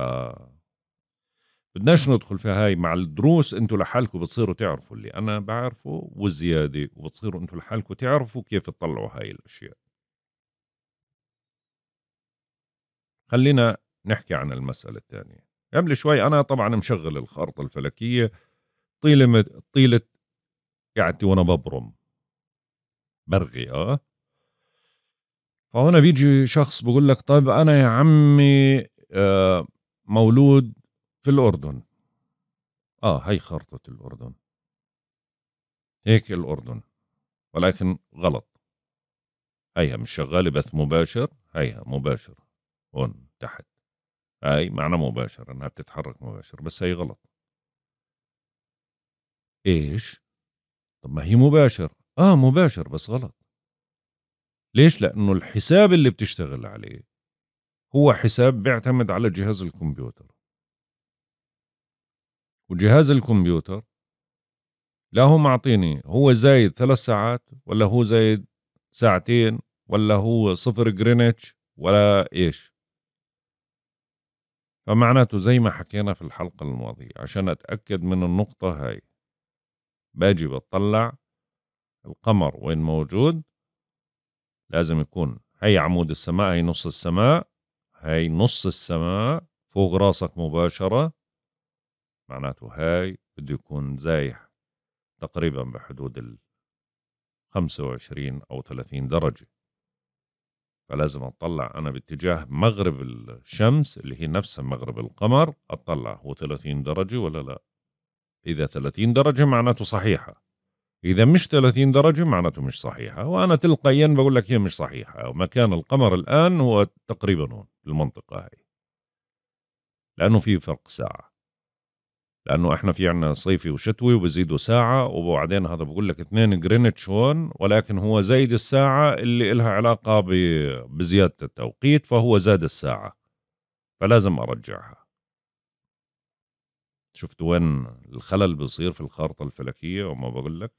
بدناش ندخل في هاي مع الدروس انتم لحالكم بتصيروا تعرفوا اللي انا بعرفه والزياده وبتصيروا انتم لحالكم تعرفوا كيف تطلعوا هاي الاشياء خلينا نحكي عن المساله الثانيه قبل شوي انا طبعا مشغل الخارطه الفلكيه طيله طيله قعدتي وانا ببرم برغي اه فهنا بيجي شخص بقول لك طيب انا يا عمي آه مولود في الأردن آه هي خرطة الأردن هيك الأردن ولكن غلط هيها مش شغالة بث مباشر هيها مباشر هون تحت هاي معنى مباشر انها بتتحرك مباشر بس هي غلط ايش طب ما هي مباشر اه مباشر بس غلط ليش لانه الحساب اللي بتشتغل عليه هو حساب بيعتمد على جهاز الكمبيوتر وجهاز الكمبيوتر لا هو معطيني هو زايد ثلاث ساعات ولا هو زايد ساعتين ولا هو صفر جرينتش ولا ايش فمعناته زي ما حكينا في الحلقة الماضية عشان أتأكد من النقطة هاي باجي بطلع القمر وين موجود لازم يكون هي عمود السماء هي نص السماء هي نص السماء فوق راسك مباشرة معناته هاي بده يكون زايح تقريبا بحدود ال 25 أو 30 درجة فلازم أطلع أنا باتجاه مغرب الشمس اللي هي نفسها مغرب القمر أطلع هو 30 درجة ولا لا إذا 30 درجة معناته صحيحة إذا مش 30 درجة معناته مش صحيحة وأنا تلقائيا بقول لك هي مش صحيحة مكان القمر الآن هو تقريبا هون المنطقة هاي لأنه في فرق ساعة لانه احنا في عنا صيفي وشتوي وبزيدوا ساعه وبعدين هذا بقول لك اثنين جرينتش هون ولكن هو زايد الساعه اللي لها علاقه بزياده التوقيت فهو زاد الساعه فلازم ارجعها شفت وين الخلل بيصير في الخارطه الفلكيه وما بقول لك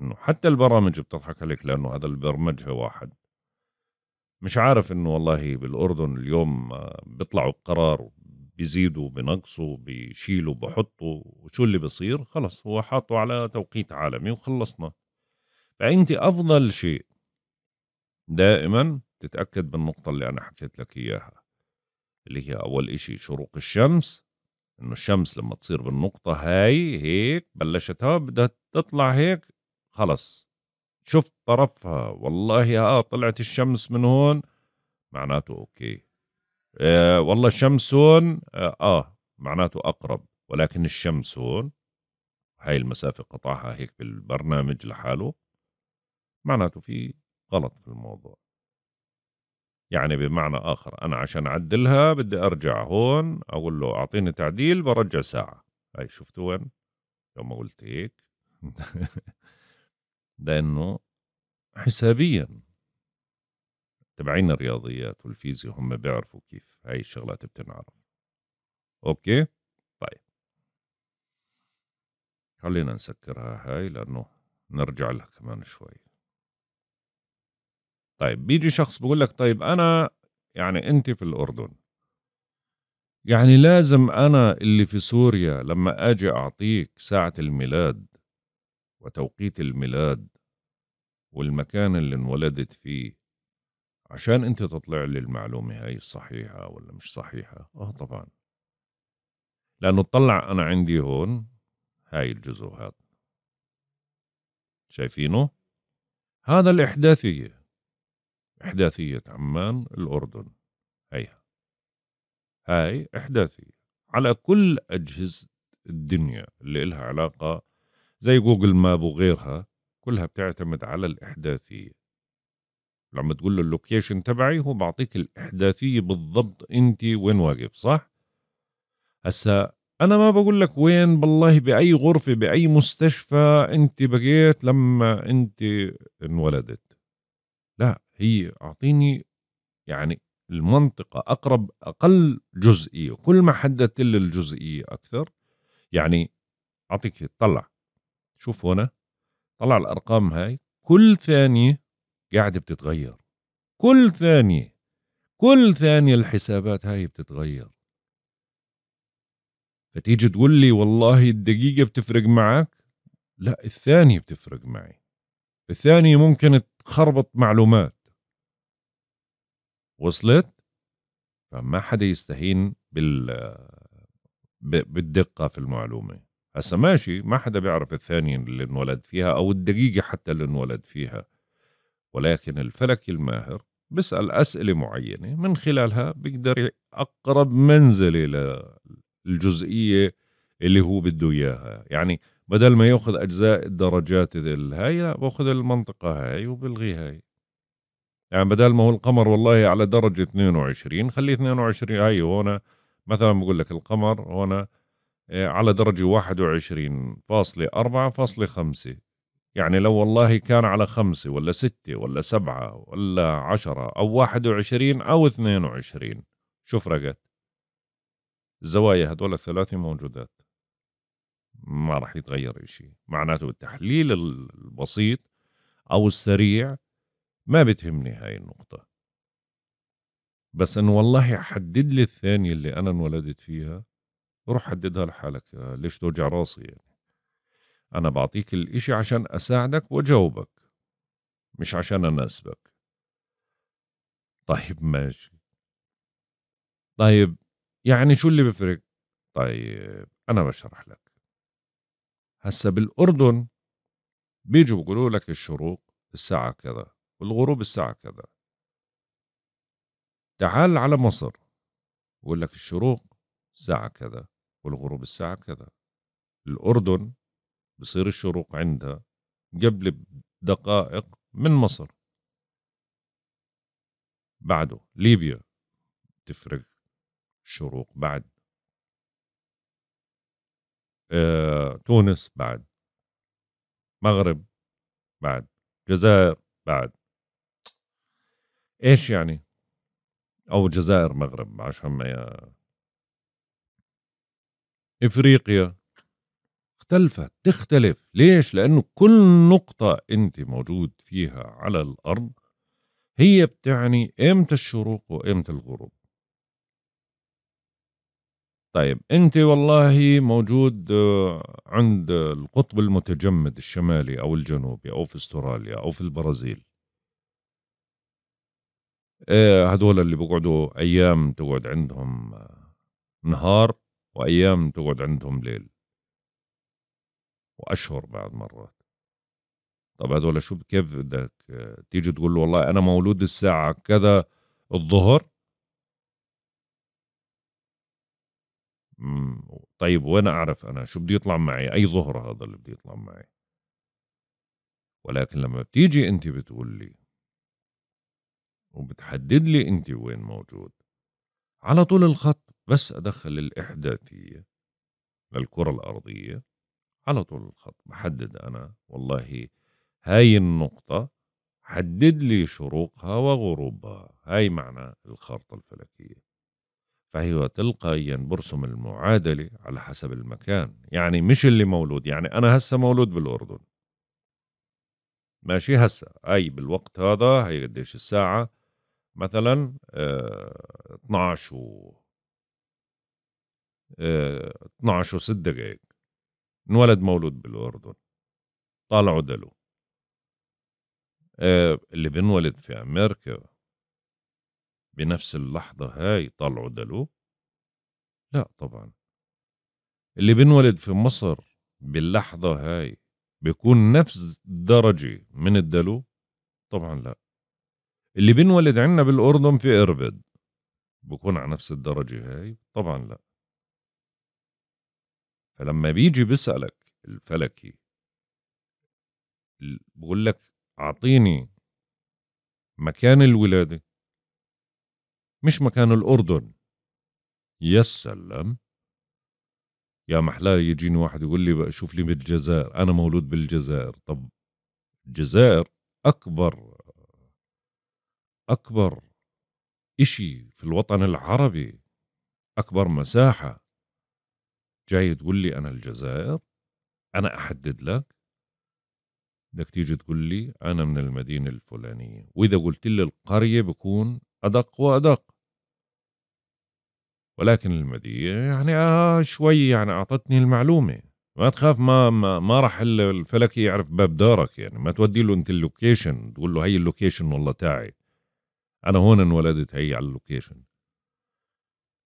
انه حتى البرامج بتضحك عليك لانه هذا هو واحد مش عارف انه والله بالاردن اليوم آه، بيطلعوا بقرار بيزيدوا بنقصوا بيشيلوا بحطوا وشو اللي بصير خلص هو حاطه على توقيت عالمي وخلصنا فأنت أفضل شيء دائما تتأكد بالنقطة اللي أنا حكيت لك إياها اللي هي أول إشي شروق الشمس إنه الشمس لما تصير بالنقطة هاي هيك بلشتها بدها تطلع هيك خلص شفت طرفها والله اه طلعت الشمس من هون معناته اوكي آه والله الشمس هون آه, اه معناته اقرب ولكن الشمس هون هاي المسافه قطعها هيك بالبرنامج لحاله معناته في غلط في الموضوع يعني بمعنى اخر انا عشان اعدلها بدي ارجع هون اقول له اعطيني تعديل برجع ساعه هاي شفتوا وين لما قلت هيك لانه حسابيا تبعين الرياضيات والفيزياء هم بيعرفوا كيف هاي الشغلات بتنعرف اوكي طيب خلينا نسكرها هاي لانه نرجع لها كمان شوي طيب بيجي شخص بقول لك طيب انا يعني انت في الاردن يعني لازم انا اللي في سوريا لما اجي اعطيك ساعه الميلاد وتوقيت الميلاد والمكان اللي انولدت فيه عشان أنت تطلع لي المعلومة هاي صحيحة ولا مش صحيحة آه طبعا لأنه اطلع أنا عندي هون هاي الجزء هذا شايفينه هذا الإحداثية إحداثية عمان الأردن هيها هاي إحداثية على كل أجهزة الدنيا اللي إلها علاقة زي جوجل ماب وغيرها كلها بتعتمد على الإحداثية لما تقول له اللوكيشن تبعي هو بعطيك الاحداثيه بالضبط انت وين واقف صح هسا انا ما بقول لك وين بالله باي غرفه باي مستشفى انت بقيت لما انت انولدت لا هي اعطيني يعني المنطقة أقرب أقل جزئية كل ما حددت لي الجزئية أكثر يعني أعطيك طلع شوف هنا طلع الأرقام هاي كل ثانية قاعدة بتتغير كل ثانية كل ثانية الحسابات هاي بتتغير فتيجي تقول لي والله الدقيقة بتفرق معك لا الثانية بتفرق معي الثانية ممكن تخربط معلومات وصلت فما حدا يستهين بال بالدقة في المعلومة هسا ماشي ما حدا بيعرف الثانية اللي انولد فيها أو الدقيقة حتى اللي انولد فيها ولكن الفلكي الماهر بسأل أسئلة معينة من خلالها بيقدر أقرب منزلة للجزئية اللي هو بده إياها يعني بدل ما ياخذ أجزاء الدرجات هاي لا باخذ المنطقة هاي وبلغي هاي يعني بدل ما هو القمر والله على درجة 22 خليه 22 هاي هون مثلا بقول لك القمر هون آه، على درجة 21.4.5 فاصلة فاصلة يعني لو والله كان على خمسة ولا ستة ولا سبعة ولا عشرة أو واحد وعشرين أو اثنين وعشرين شو فرقت الزوايا هدول الثلاثة موجودات ما راح يتغير إشي معناته التحليل البسيط أو السريع ما بتهمني هاي النقطة بس إن والله حدد لي الثانية اللي أنا انولدت فيها روح حددها لحالك ليش توجع راسي يعني أنا بعطيك الإشي عشان أساعدك وأجاوبك مش عشان أناسبك طيب ماشي طيب يعني شو اللي بفرق طيب أنا بشرح لك هسا بالأردن بيجوا بيقولوا لك الشروق الساعة كذا والغروب الساعة كذا تعال على مصر بقول لك الشروق الساعة كذا والغروب الساعة كذا الأردن بصير الشروق عندها قبل بدقائق من مصر بعده ليبيا تفرق الشروق بعد آه، تونس بعد مغرب بعد جزائر بعد ايش يعني او جزائر مغرب عشان ما افريقيا مختلفة تختلف ليش؟ لأنه كل نقطة أنت موجود فيها على الأرض هي بتعني إمتى الشروق وإمتى الغروب طيب أنت والله موجود آه، عند القطب المتجمد الشمالي أو الجنوبي أو في أستراليا أو في البرازيل آه، هدول اللي بيقعدوا أيام تقعد عندهم آه، نهار وأيام تقعد عندهم ليل واشهر بعد مرات طب هذول شو كيف بدك تيجي تقول له والله انا مولود الساعه كذا الظهر طيب وين اعرف انا شو بده يطلع معي اي ظهر هذا اللي بده يطلع معي ولكن لما بتيجي انت بتقول لي وبتحدد لي انت وين موجود على طول الخط بس ادخل الاحداثيه للكره الارضيه على طول الخط بحدد أنا والله هاي النقطة حدد لي شروقها وغروبها هاي معنى الخارطة الفلكية فهو تلقائيا برسم المعادلة على حسب المكان يعني مش اللي مولود يعني أنا هسه مولود بالأردن ماشي هسه أي بالوقت هذا هي قديش الساعة مثلا اه 12 و اه 12 و 6 دقائق انولد مولود بالأردن طالع دلو آه، اللي بنولد في أمريكا بنفس اللحظة هاي طلعوا دلو لا طبعا اللي بنولد في مصر باللحظة هاي بيكون نفس درجة من الدلو طبعا لا اللي بنولد عنا بالأردن في إربد بيكون على نفس الدرجة هاي طبعا لا فلما بيجي بيسألك الفلكي بقول لك أعطيني مكان الولادة مش مكان الأردن يا سلام يا محلا يجيني واحد يقول لي بقى شوف لي بالجزائر أنا مولود بالجزائر طب الجزائر أكبر أكبر إشي في الوطن العربي أكبر مساحة جاي تقول لي أنا الجزائر أنا أحدد لك بدك تيجي تقول لي أنا من المدينة الفلانية وإذا قلت لي القرية بكون أدق وأدق ولكن المدينه يعني آه, آه، شوي يعني أعطتني المعلومة ما تخاف ما ما, ما راح الفلكي يعرف باب دارك يعني ما تودي له انت اللوكيشن تقول له هي اللوكيشن والله تاعي انا هون انولدت هي على اللوكيشن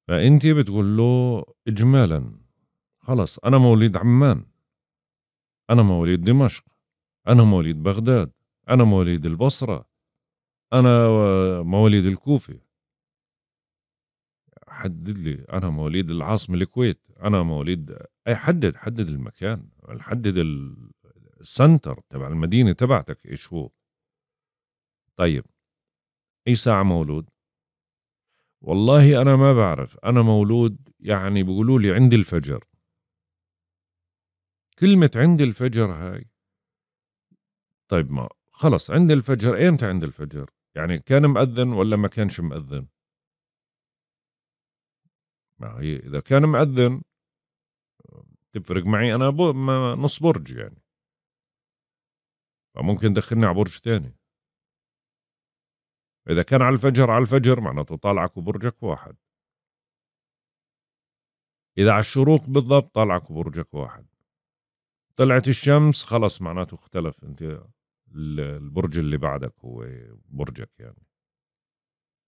فانت بتقول له اجمالا خلص أنا مواليد عمان أنا مواليد دمشق أنا مواليد بغداد أنا مواليد البصرة أنا مواليد الكوفة حدد لي أنا مواليد العاصمة الكويت أنا مواليد أي حدد حدد المكان حدد السنتر تبع المدينة تبعتك إيش هو طيب أي ساعة مولود والله أنا ما بعرف أنا مولود يعني بيقولوا لي عند الفجر كلمة عند الفجر هاي طيب ما خلص عند الفجر ايمتى عند الفجر يعني كان مأذن ولا ما كانش مأذن ما هي إذا كان مأذن تفرق معي أنا بو ما نص برج يعني فممكن دخلني على برج ثاني إذا كان على الفجر على الفجر معناته طالعك وبرجك واحد إذا على الشروق بالضبط طالعك وبرجك واحد طلعت الشمس خلص معناته اختلف انت البرج اللي بعدك هو برجك يعني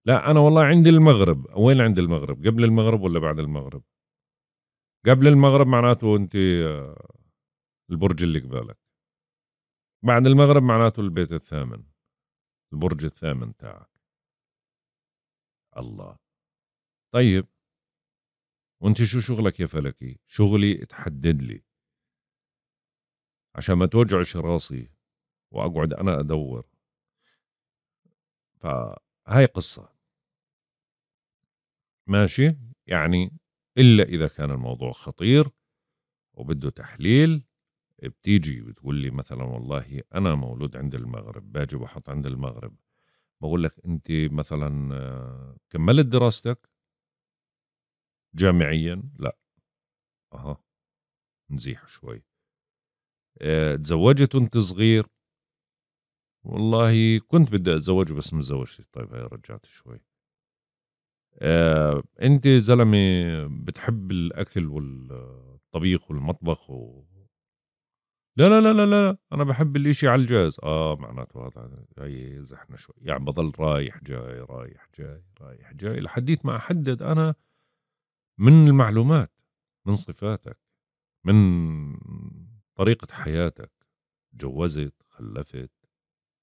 لا انا والله عندي المغرب وين عند المغرب قبل المغرب ولا بعد المغرب قبل المغرب معناته انت البرج اللي قبالك بعد المغرب معناته البيت الثامن البرج الثامن تاعك الله طيب وانت شو شغلك يا فلكي شغلي تحدد لي عشان ما توجعش راسي واقعد انا ادور فهاي قصه ماشي يعني الا اذا كان الموضوع خطير وبده تحليل بتيجي بتقول لي مثلا والله انا مولود عند المغرب باجي بحط عند المغرب بقول لك انت مثلا آه، كملت دراستك جامعيا لا اها نزيح شوي آه، تزوجت وانت صغير والله كنت بدي اتزوج بس ما تزوجت طيب هي رجعت شوي آه انت زلمه بتحب الاكل والطبيخ والمطبخ و... لا لا لا لا لا انا بحب الاشي على الجاز اه معناته هذا هي زحمه شوي يعني بضل رايح جاي رايح جاي رايح جاي لحديت ما احدد انا من المعلومات من صفاتك من طريقة حياتك جوزت خلفت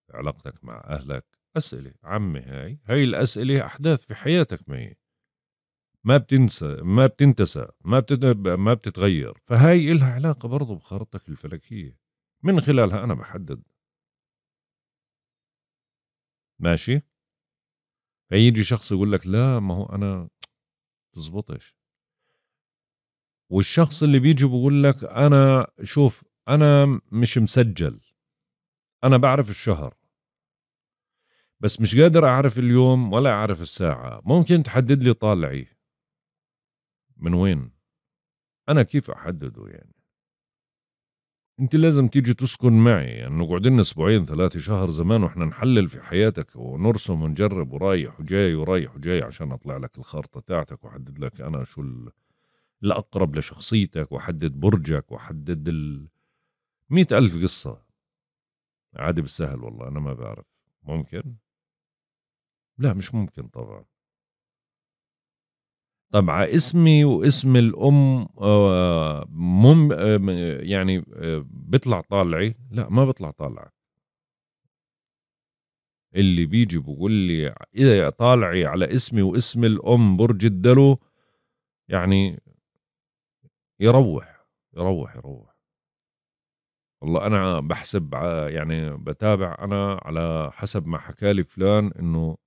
علاقتك مع أهلك أسئلة عمي هاي هاي الأسئلة أحداث في حياتك ما هي ما بتنسى ما بتنتسى ما ما بتتغير فهاي إلها علاقة برضو بخارطتك الفلكية من خلالها أنا بحدد ماشي فيجي شخص يقول لك لا ما هو أنا تزبطش والشخص اللي بيجي بقول لك انا شوف انا مش مسجل انا بعرف الشهر بس مش قادر اعرف اليوم ولا اعرف الساعه ممكن تحدد لي طالعي من وين انا كيف احدده يعني انت لازم تيجي تسكن معي يعني نقعد لنا اسبوعين ثلاثة شهر زمان واحنا نحلل في حياتك ونرسم ونجرب ورايح وجاي ورايح وجاي عشان اطلع لك الخارطة تاعتك واحدد لك انا شو الأقرب لشخصيتك وحدد برجك وحدد ال مئة ألف قصة عادي بالسهل والله أنا ما بعرف ممكن لا مش ممكن طبعا طبعا اسمي واسم الام آه، مم آه، يعني آه، بطلع طالعي لا ما بطلع طالعك اللي بيجي بقول لي اذا إيه، طالعي على اسمي واسم الام برج الدلو يعني يروح يروح يروح والله انا بحسب يعني بتابع انا على حسب ما حكالي فلان انه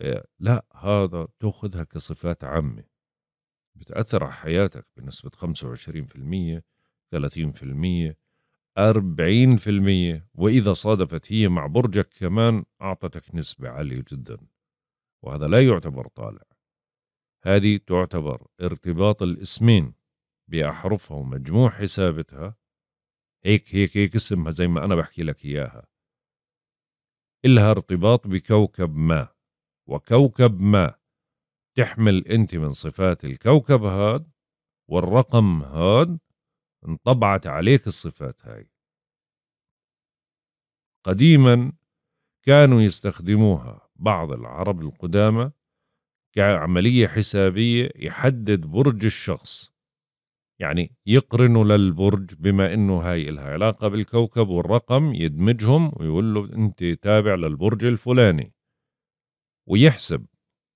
آه، لا هذا تاخذها كصفات عامه بتاثر على حياتك بنسبه 25% 30% 40% وإذا صادفت هي مع برجك كمان أعطتك نسبة عالية جدا وهذا لا يعتبر طالع هذه تعتبر ارتباط الاسمين بأحرفها ومجموع حسابتها هيك هيك هيك اسمها زي ما أنا بحكي لك إياها إلها ارتباط بكوكب ما وكوكب ما تحمل أنت من صفات الكوكب هاد والرقم هاد انطبعت عليك الصفات هاي قديما كانوا يستخدموها بعض العرب القدامى كعملية حسابية يحدد برج الشخص يعني يقرنوا للبرج بما انه هاي لها علاقه بالكوكب والرقم يدمجهم ويقول له انت تابع للبرج الفلاني ويحسب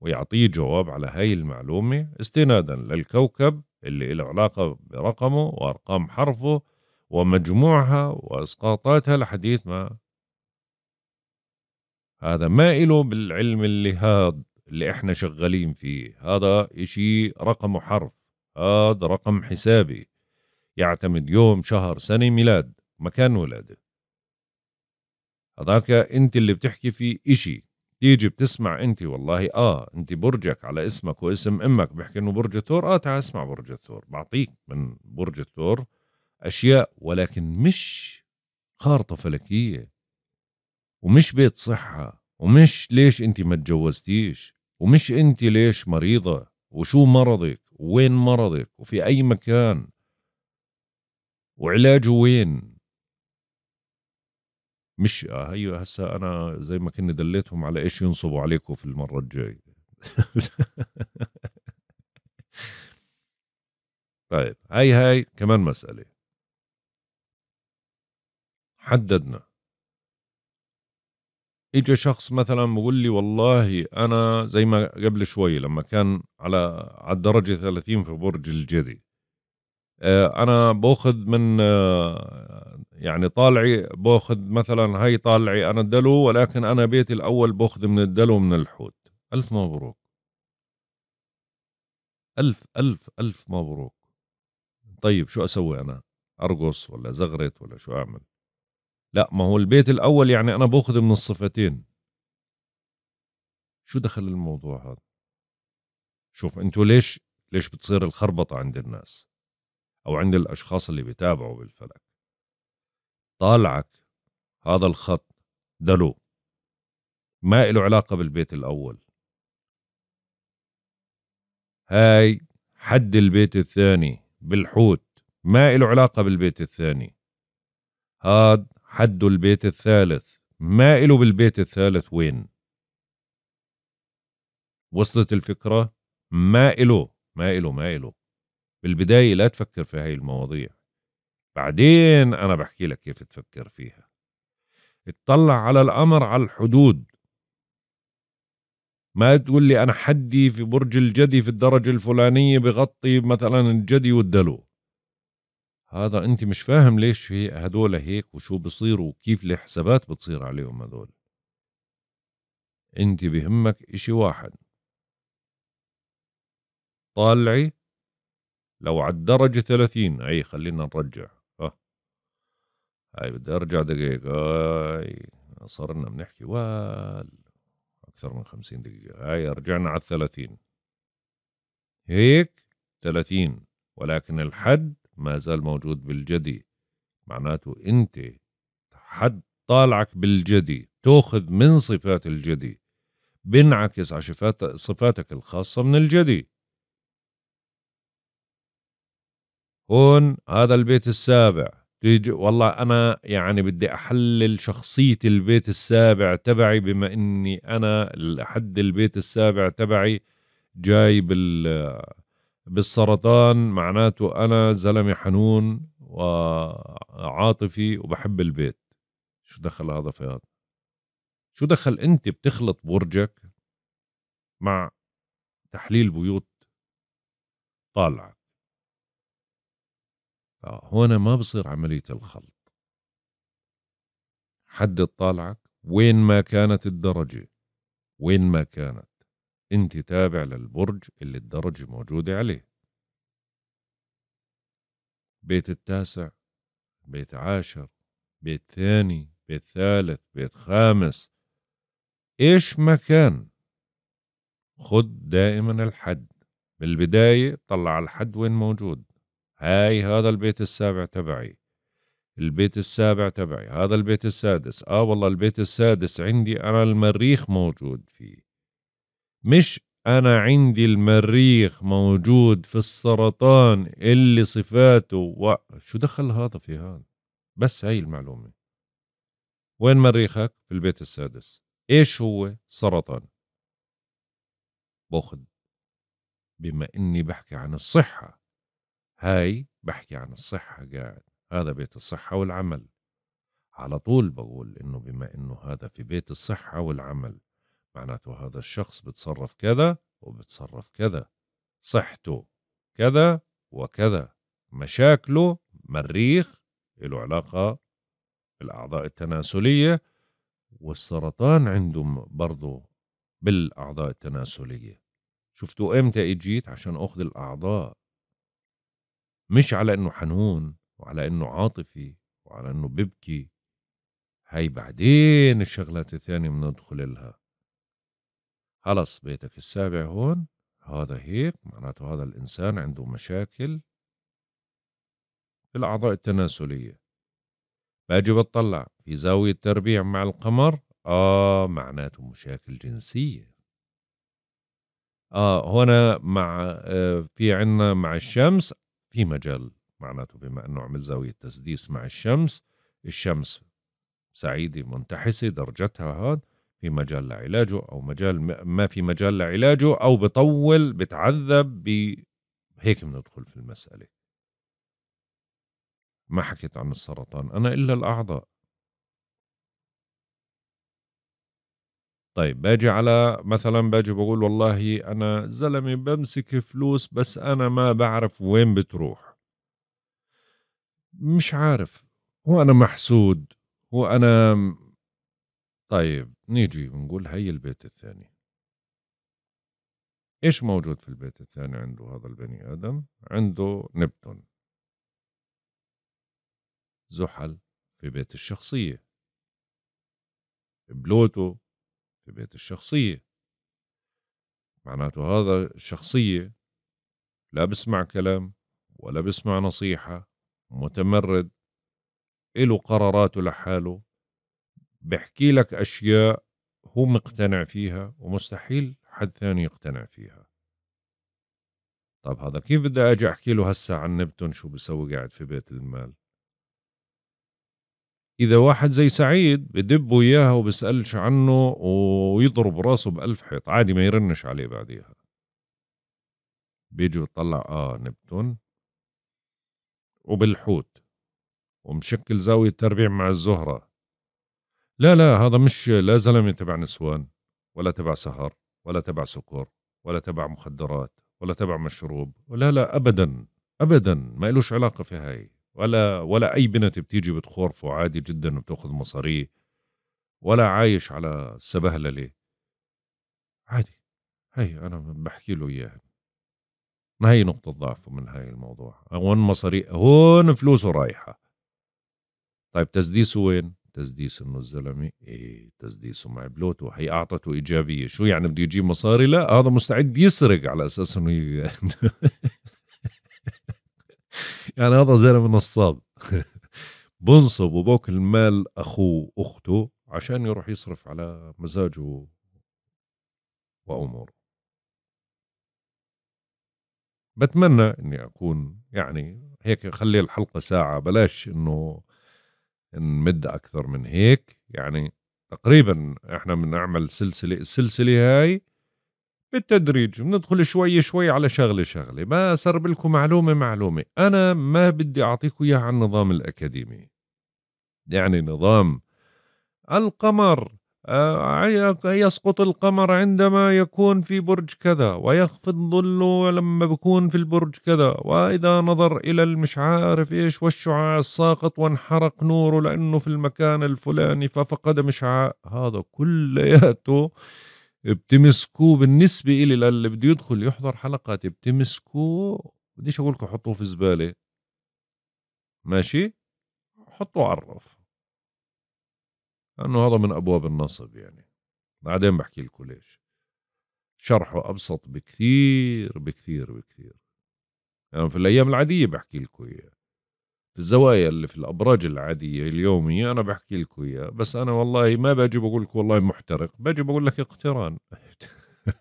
ويعطيه جواب على هاي المعلومه استنادا للكوكب اللي له علاقه برقمه وارقام حرفه ومجموعها واسقاطاتها لحديث ما هذا ما إله بالعلم اللي هاد اللي احنا شغالين فيه هذا اشي رقمه حرف هذا رقم حسابي يعتمد يوم شهر سنة ميلاد مكان ولادة هذاك انت اللي بتحكي فيه اشي تيجي بتسمع انت والله اه انت برجك على اسمك واسم امك بحكي انه برج الثور اه تعال اسمع برج الثور بعطيك من برج الثور اشياء ولكن مش خارطة فلكية ومش بيت صحة ومش ليش انت ما تجوزتيش ومش انت ليش مريضة وشو مرضك وين مرضك وفي أي مكان وعلاجه وين مش هي هسا أنا زي ما كني دليتهم على إيش ينصبوا عليكم في المرة الجاية طيب هاي هاي كمان مسألة حددنا اجى شخص مثلا بقول لي والله انا زي ما قبل شوي لما كان على على الدرجه 30 في برج الجدي آه، انا باخذ من آه، يعني طالعي باخذ مثلا هاي طالعي انا الدلو ولكن انا بيتي الاول باخذ من الدلو من الحوت الف مبروك الف الف الف مبروك طيب شو اسوي انا ارقص ولا زغرت ولا شو اعمل لا ما هو البيت الأول يعني أنا باخذ من الصفتين شو دخل الموضوع هذا شوف أنتوا ليش ليش بتصير الخربطة عند الناس أو عند الأشخاص اللي بيتابعوا بالفلك طالعك هذا الخط دلو ما له علاقة بالبيت الأول هاي حد البيت الثاني بالحوت ما له علاقة بالبيت الثاني هاد حده البيت الثالث ما إله بالبيت الثالث وين وصلت الفكرة ما إله ما إله ما إله بالبداية لا تفكر في هاي المواضيع بعدين أنا بحكي لك كيف تفكر فيها اطلع على الأمر على الحدود ما تقول لي أنا حدي في برج الجدي في الدرجة الفلانية بغطي مثلا الجدي والدلو هذا انت مش فاهم ليش هي هدول هيك وشو بصيروا وكيف الحسابات بتصير عليهم هدول انت بهمك اشي واحد طالعي لو على الدرجة ثلاثين اي خلينا نرجع ها آه. هاي بدي ارجع دقيقة هاي صرنا بنحكي وال اكثر من خمسين دقيقة هاي رجعنا على الثلاثين هيك ثلاثين ولكن الحد ما زال موجود بالجدي معناته انت حد طالعك بالجدي تاخذ من صفات الجدي بنعكس على صفاتك الخاصة من الجدي هون هذا البيت السابع تيجي والله أنا يعني بدي أحلل شخصية البيت السابع تبعي بما إني أنا لحد البيت السابع تبعي جاي بال بالسرطان معناته أنا زلمة حنون وعاطفي وبحب البيت شو دخل هذا في هذا شو دخل أنت بتخلط برجك مع تحليل بيوت طالعة هون ما بصير عملية الخلط حدد طالعك وين ما كانت الدرجة وين ما كانت أنت تابع للبرج اللي الدرجة موجودة عليه بيت التاسع بيت عاشر بيت ثاني بيت ثالث بيت خامس ايش ما كان خد دائما الحد بالبداية طلع الحد وين موجود هاي هذا البيت السابع تبعي البيت السابع تبعي هذا البيت السادس اه والله البيت السادس عندي انا المريخ موجود فيه مش أنا عندي المريخ موجود في السرطان اللي صفاته و... شو دخل هذا في هذا؟ بس هاي المعلومة وين مريخك؟ في البيت السادس إيش هو؟ سرطان باخذ بما إني بحكي عن الصحة هاي بحكي عن الصحة قاعد هذا بيت الصحة والعمل على طول بقول إنه بما إنه هذا في بيت الصحة والعمل معناته هذا الشخص بتصرف كذا وبتصرف كذا صحته كذا وكذا مشاكله مريخ له علاقة بالأعضاء التناسلية والسرطان عندهم برضه بالأعضاء التناسلية شفتوا إمتى إجيت عشان أخذ الأعضاء مش على إنه حنون وعلى إنه عاطفي وعلى إنه ببكي هاي بعدين الشغلات الثانية بندخل لها خلص بيتك السابع هون هذا هيك معناته هذا الإنسان عنده مشاكل في الأعضاء التناسلية باجي بطلع في زاوية تربيع مع القمر آه معناته مشاكل جنسية آه هنا مع آه في عنا مع الشمس في مجال معناته بما أنه عمل زاوية تسديس مع الشمس الشمس سعيدة منتحسة درجتها هاد في مجال لعلاجه او مجال ما في مجال لعلاجه او بطول بتعذب هيك بندخل في المساله ما حكيت عن السرطان انا الا الاعضاء طيب باجي على مثلا باجي بقول والله انا زلمه بمسك فلوس بس انا ما بعرف وين بتروح مش عارف هو انا محسود هو انا طيب نيجي نقول هي البيت الثاني ايش موجود في البيت الثاني عنده هذا البني ادم عنده نبتون زحل في بيت الشخصيه بلوتو في بيت الشخصيه معناته هذا الشخصيه لا بسمع كلام ولا بسمع نصيحه متمرد إله قراراته لحاله بحكي لك أشياء هو مقتنع فيها ومستحيل حد ثاني يقتنع فيها طب هذا كيف بدي أجي أحكي له هسا عن نبتون شو بسوي قاعد في بيت المال إذا واحد زي سعيد بدبه إياها وبسألش عنه ويضرب راسه بألف حيط عادي ما يرنش عليه بعديها بيجي بيطلع آه نبتون وبالحوت ومشكل زاوية تربيع مع الزهرة لا لا هذا مش لا زلمة تبع نسوان ولا تبع سهر ولا تبع سكر ولا تبع مخدرات ولا تبع مشروب ولا لا أبدا أبدا ما إلوش علاقة في هاي ولا ولا أي بنت بتيجي بتخورفه عادي جدا وبتاخذ مصاريه ولا عايش على السبهلة عادي هي أنا بحكي له إياها ما هي نقطة ضعفه من هاي الموضوع هون مصاري هون فلوسه رايحة طيب تسديسه وين تسديس انه الزلمه ايه تسديسه مع بلوتو هي اعطته ايجابيه شو يعني بده يجيب مصاري لا هذا مستعد يسرق على اساس انه يعني هذا زلمه نصاب بنصب وباكل مال اخوه اخته عشان يروح يصرف على مزاجه واموره بتمنى اني اكون يعني هيك خلي الحلقه ساعه بلاش انه نمد اكثر من هيك يعني تقريبا احنا بنعمل سلسله السلسله هاي بالتدريج بندخل شوي شوي على شغله شغله ما سرب لكم معلومه معلومه انا ما بدي اعطيكم اياها عن النظام الاكاديمي يعني نظام القمر آه، يسقط القمر عندما يكون في برج كذا ويخفض ظله لما بكون في البرج كذا وإذا نظر إلى المش عارف إيش والشعاع الساقط وانحرق نوره لأنه في المكان الفلاني ففقد مشعاع هذا كلياته بتمسكوه بالنسبة إلي للي بده يدخل يحضر حلقاتي بتمسكوه بديش أقول لكم حطوه في زبالة ماشي حطوه على الرف لأنه هذا من أبواب النصب يعني بعدين بحكي لكم ليش شرحه أبسط بكثير بكثير بكثير يعني في الأيام العادية بحكي لكم إياه في الزوايا اللي في الأبراج العادية اليومية أنا بحكي لكم إياه بس أنا والله ما باجي بقول لكم والله محترق باجي بقول لك اقتران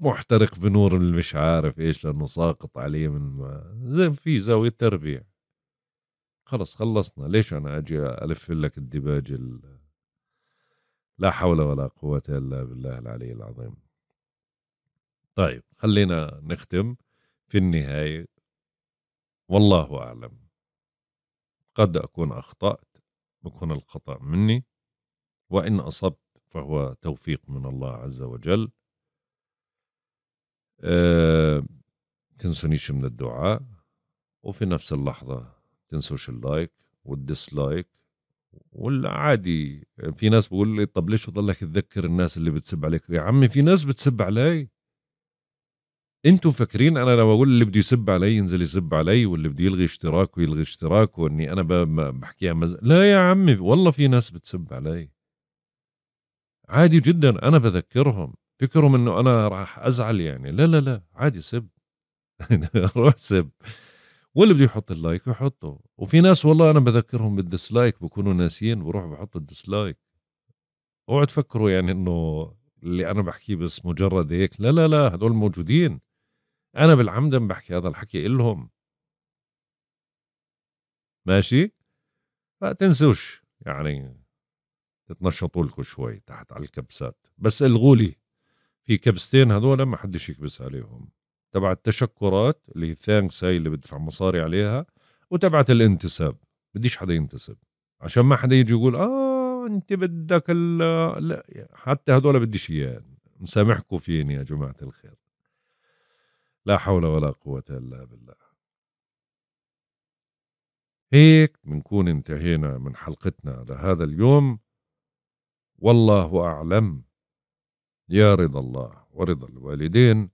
محترق بنور مش عارف ايش لانه ساقط عليه من ما زي في زاويه تربيع خلص خلصنا ليش انا اجي الف لك الدباج لا حول ولا قوه الا بالله العلي العظيم طيب خلينا نختم في النهايه والله اعلم قد اكون اخطات بكون الخطا مني وان اصبت فهو توفيق من الله عز وجل أه تنسونيش من الدعاء وفي نفس اللحظه تنسوش اللايك والديسلايك والعادي في ناس بقول لي طب ليش بضلك تذكر الناس اللي بتسب عليك يا عمي في ناس بتسب علي انتوا فاكرين انا لما اقول اللي بده يسب علي ينزل يسب علي واللي بده يلغي اشتراكه يلغي اشتراكه واني انا بحكيها مز... لا يا عمي والله في ناس بتسب علي عادي جدا انا بذكرهم فكرهم انه انا راح ازعل يعني لا لا لا عادي سب روح سب واللي بده يحط اللايك يحطه وفي ناس والله انا بذكرهم بالديسلايك بكونوا ناسيين بروح بحط الديسلايك اوعوا تفكروا يعني انه اللي انا بحكيه بس مجرد هيك لا لا لا هدول موجودين انا بالعمد بحكي هذا الحكي إلهم ماشي فتنسوش يعني تتنشطوا لكم شوي تحت على الكبسات بس الغولي في كبستين هذول ما حدش يكبس عليهم تبع التشكرات اللي هي ثانكس هاي اللي بدفع مصاري عليها وتبعت الانتساب بديش حدا ينتسب عشان ما حدا يجي يقول اه انت بدك لا حتى هدول بديش اياه مسامحكم فيني يا جماعه الخير لا حول ولا قوه الا بالله هيك بنكون انتهينا من حلقتنا لهذا اليوم والله اعلم يا رضا الله ورضا الوالدين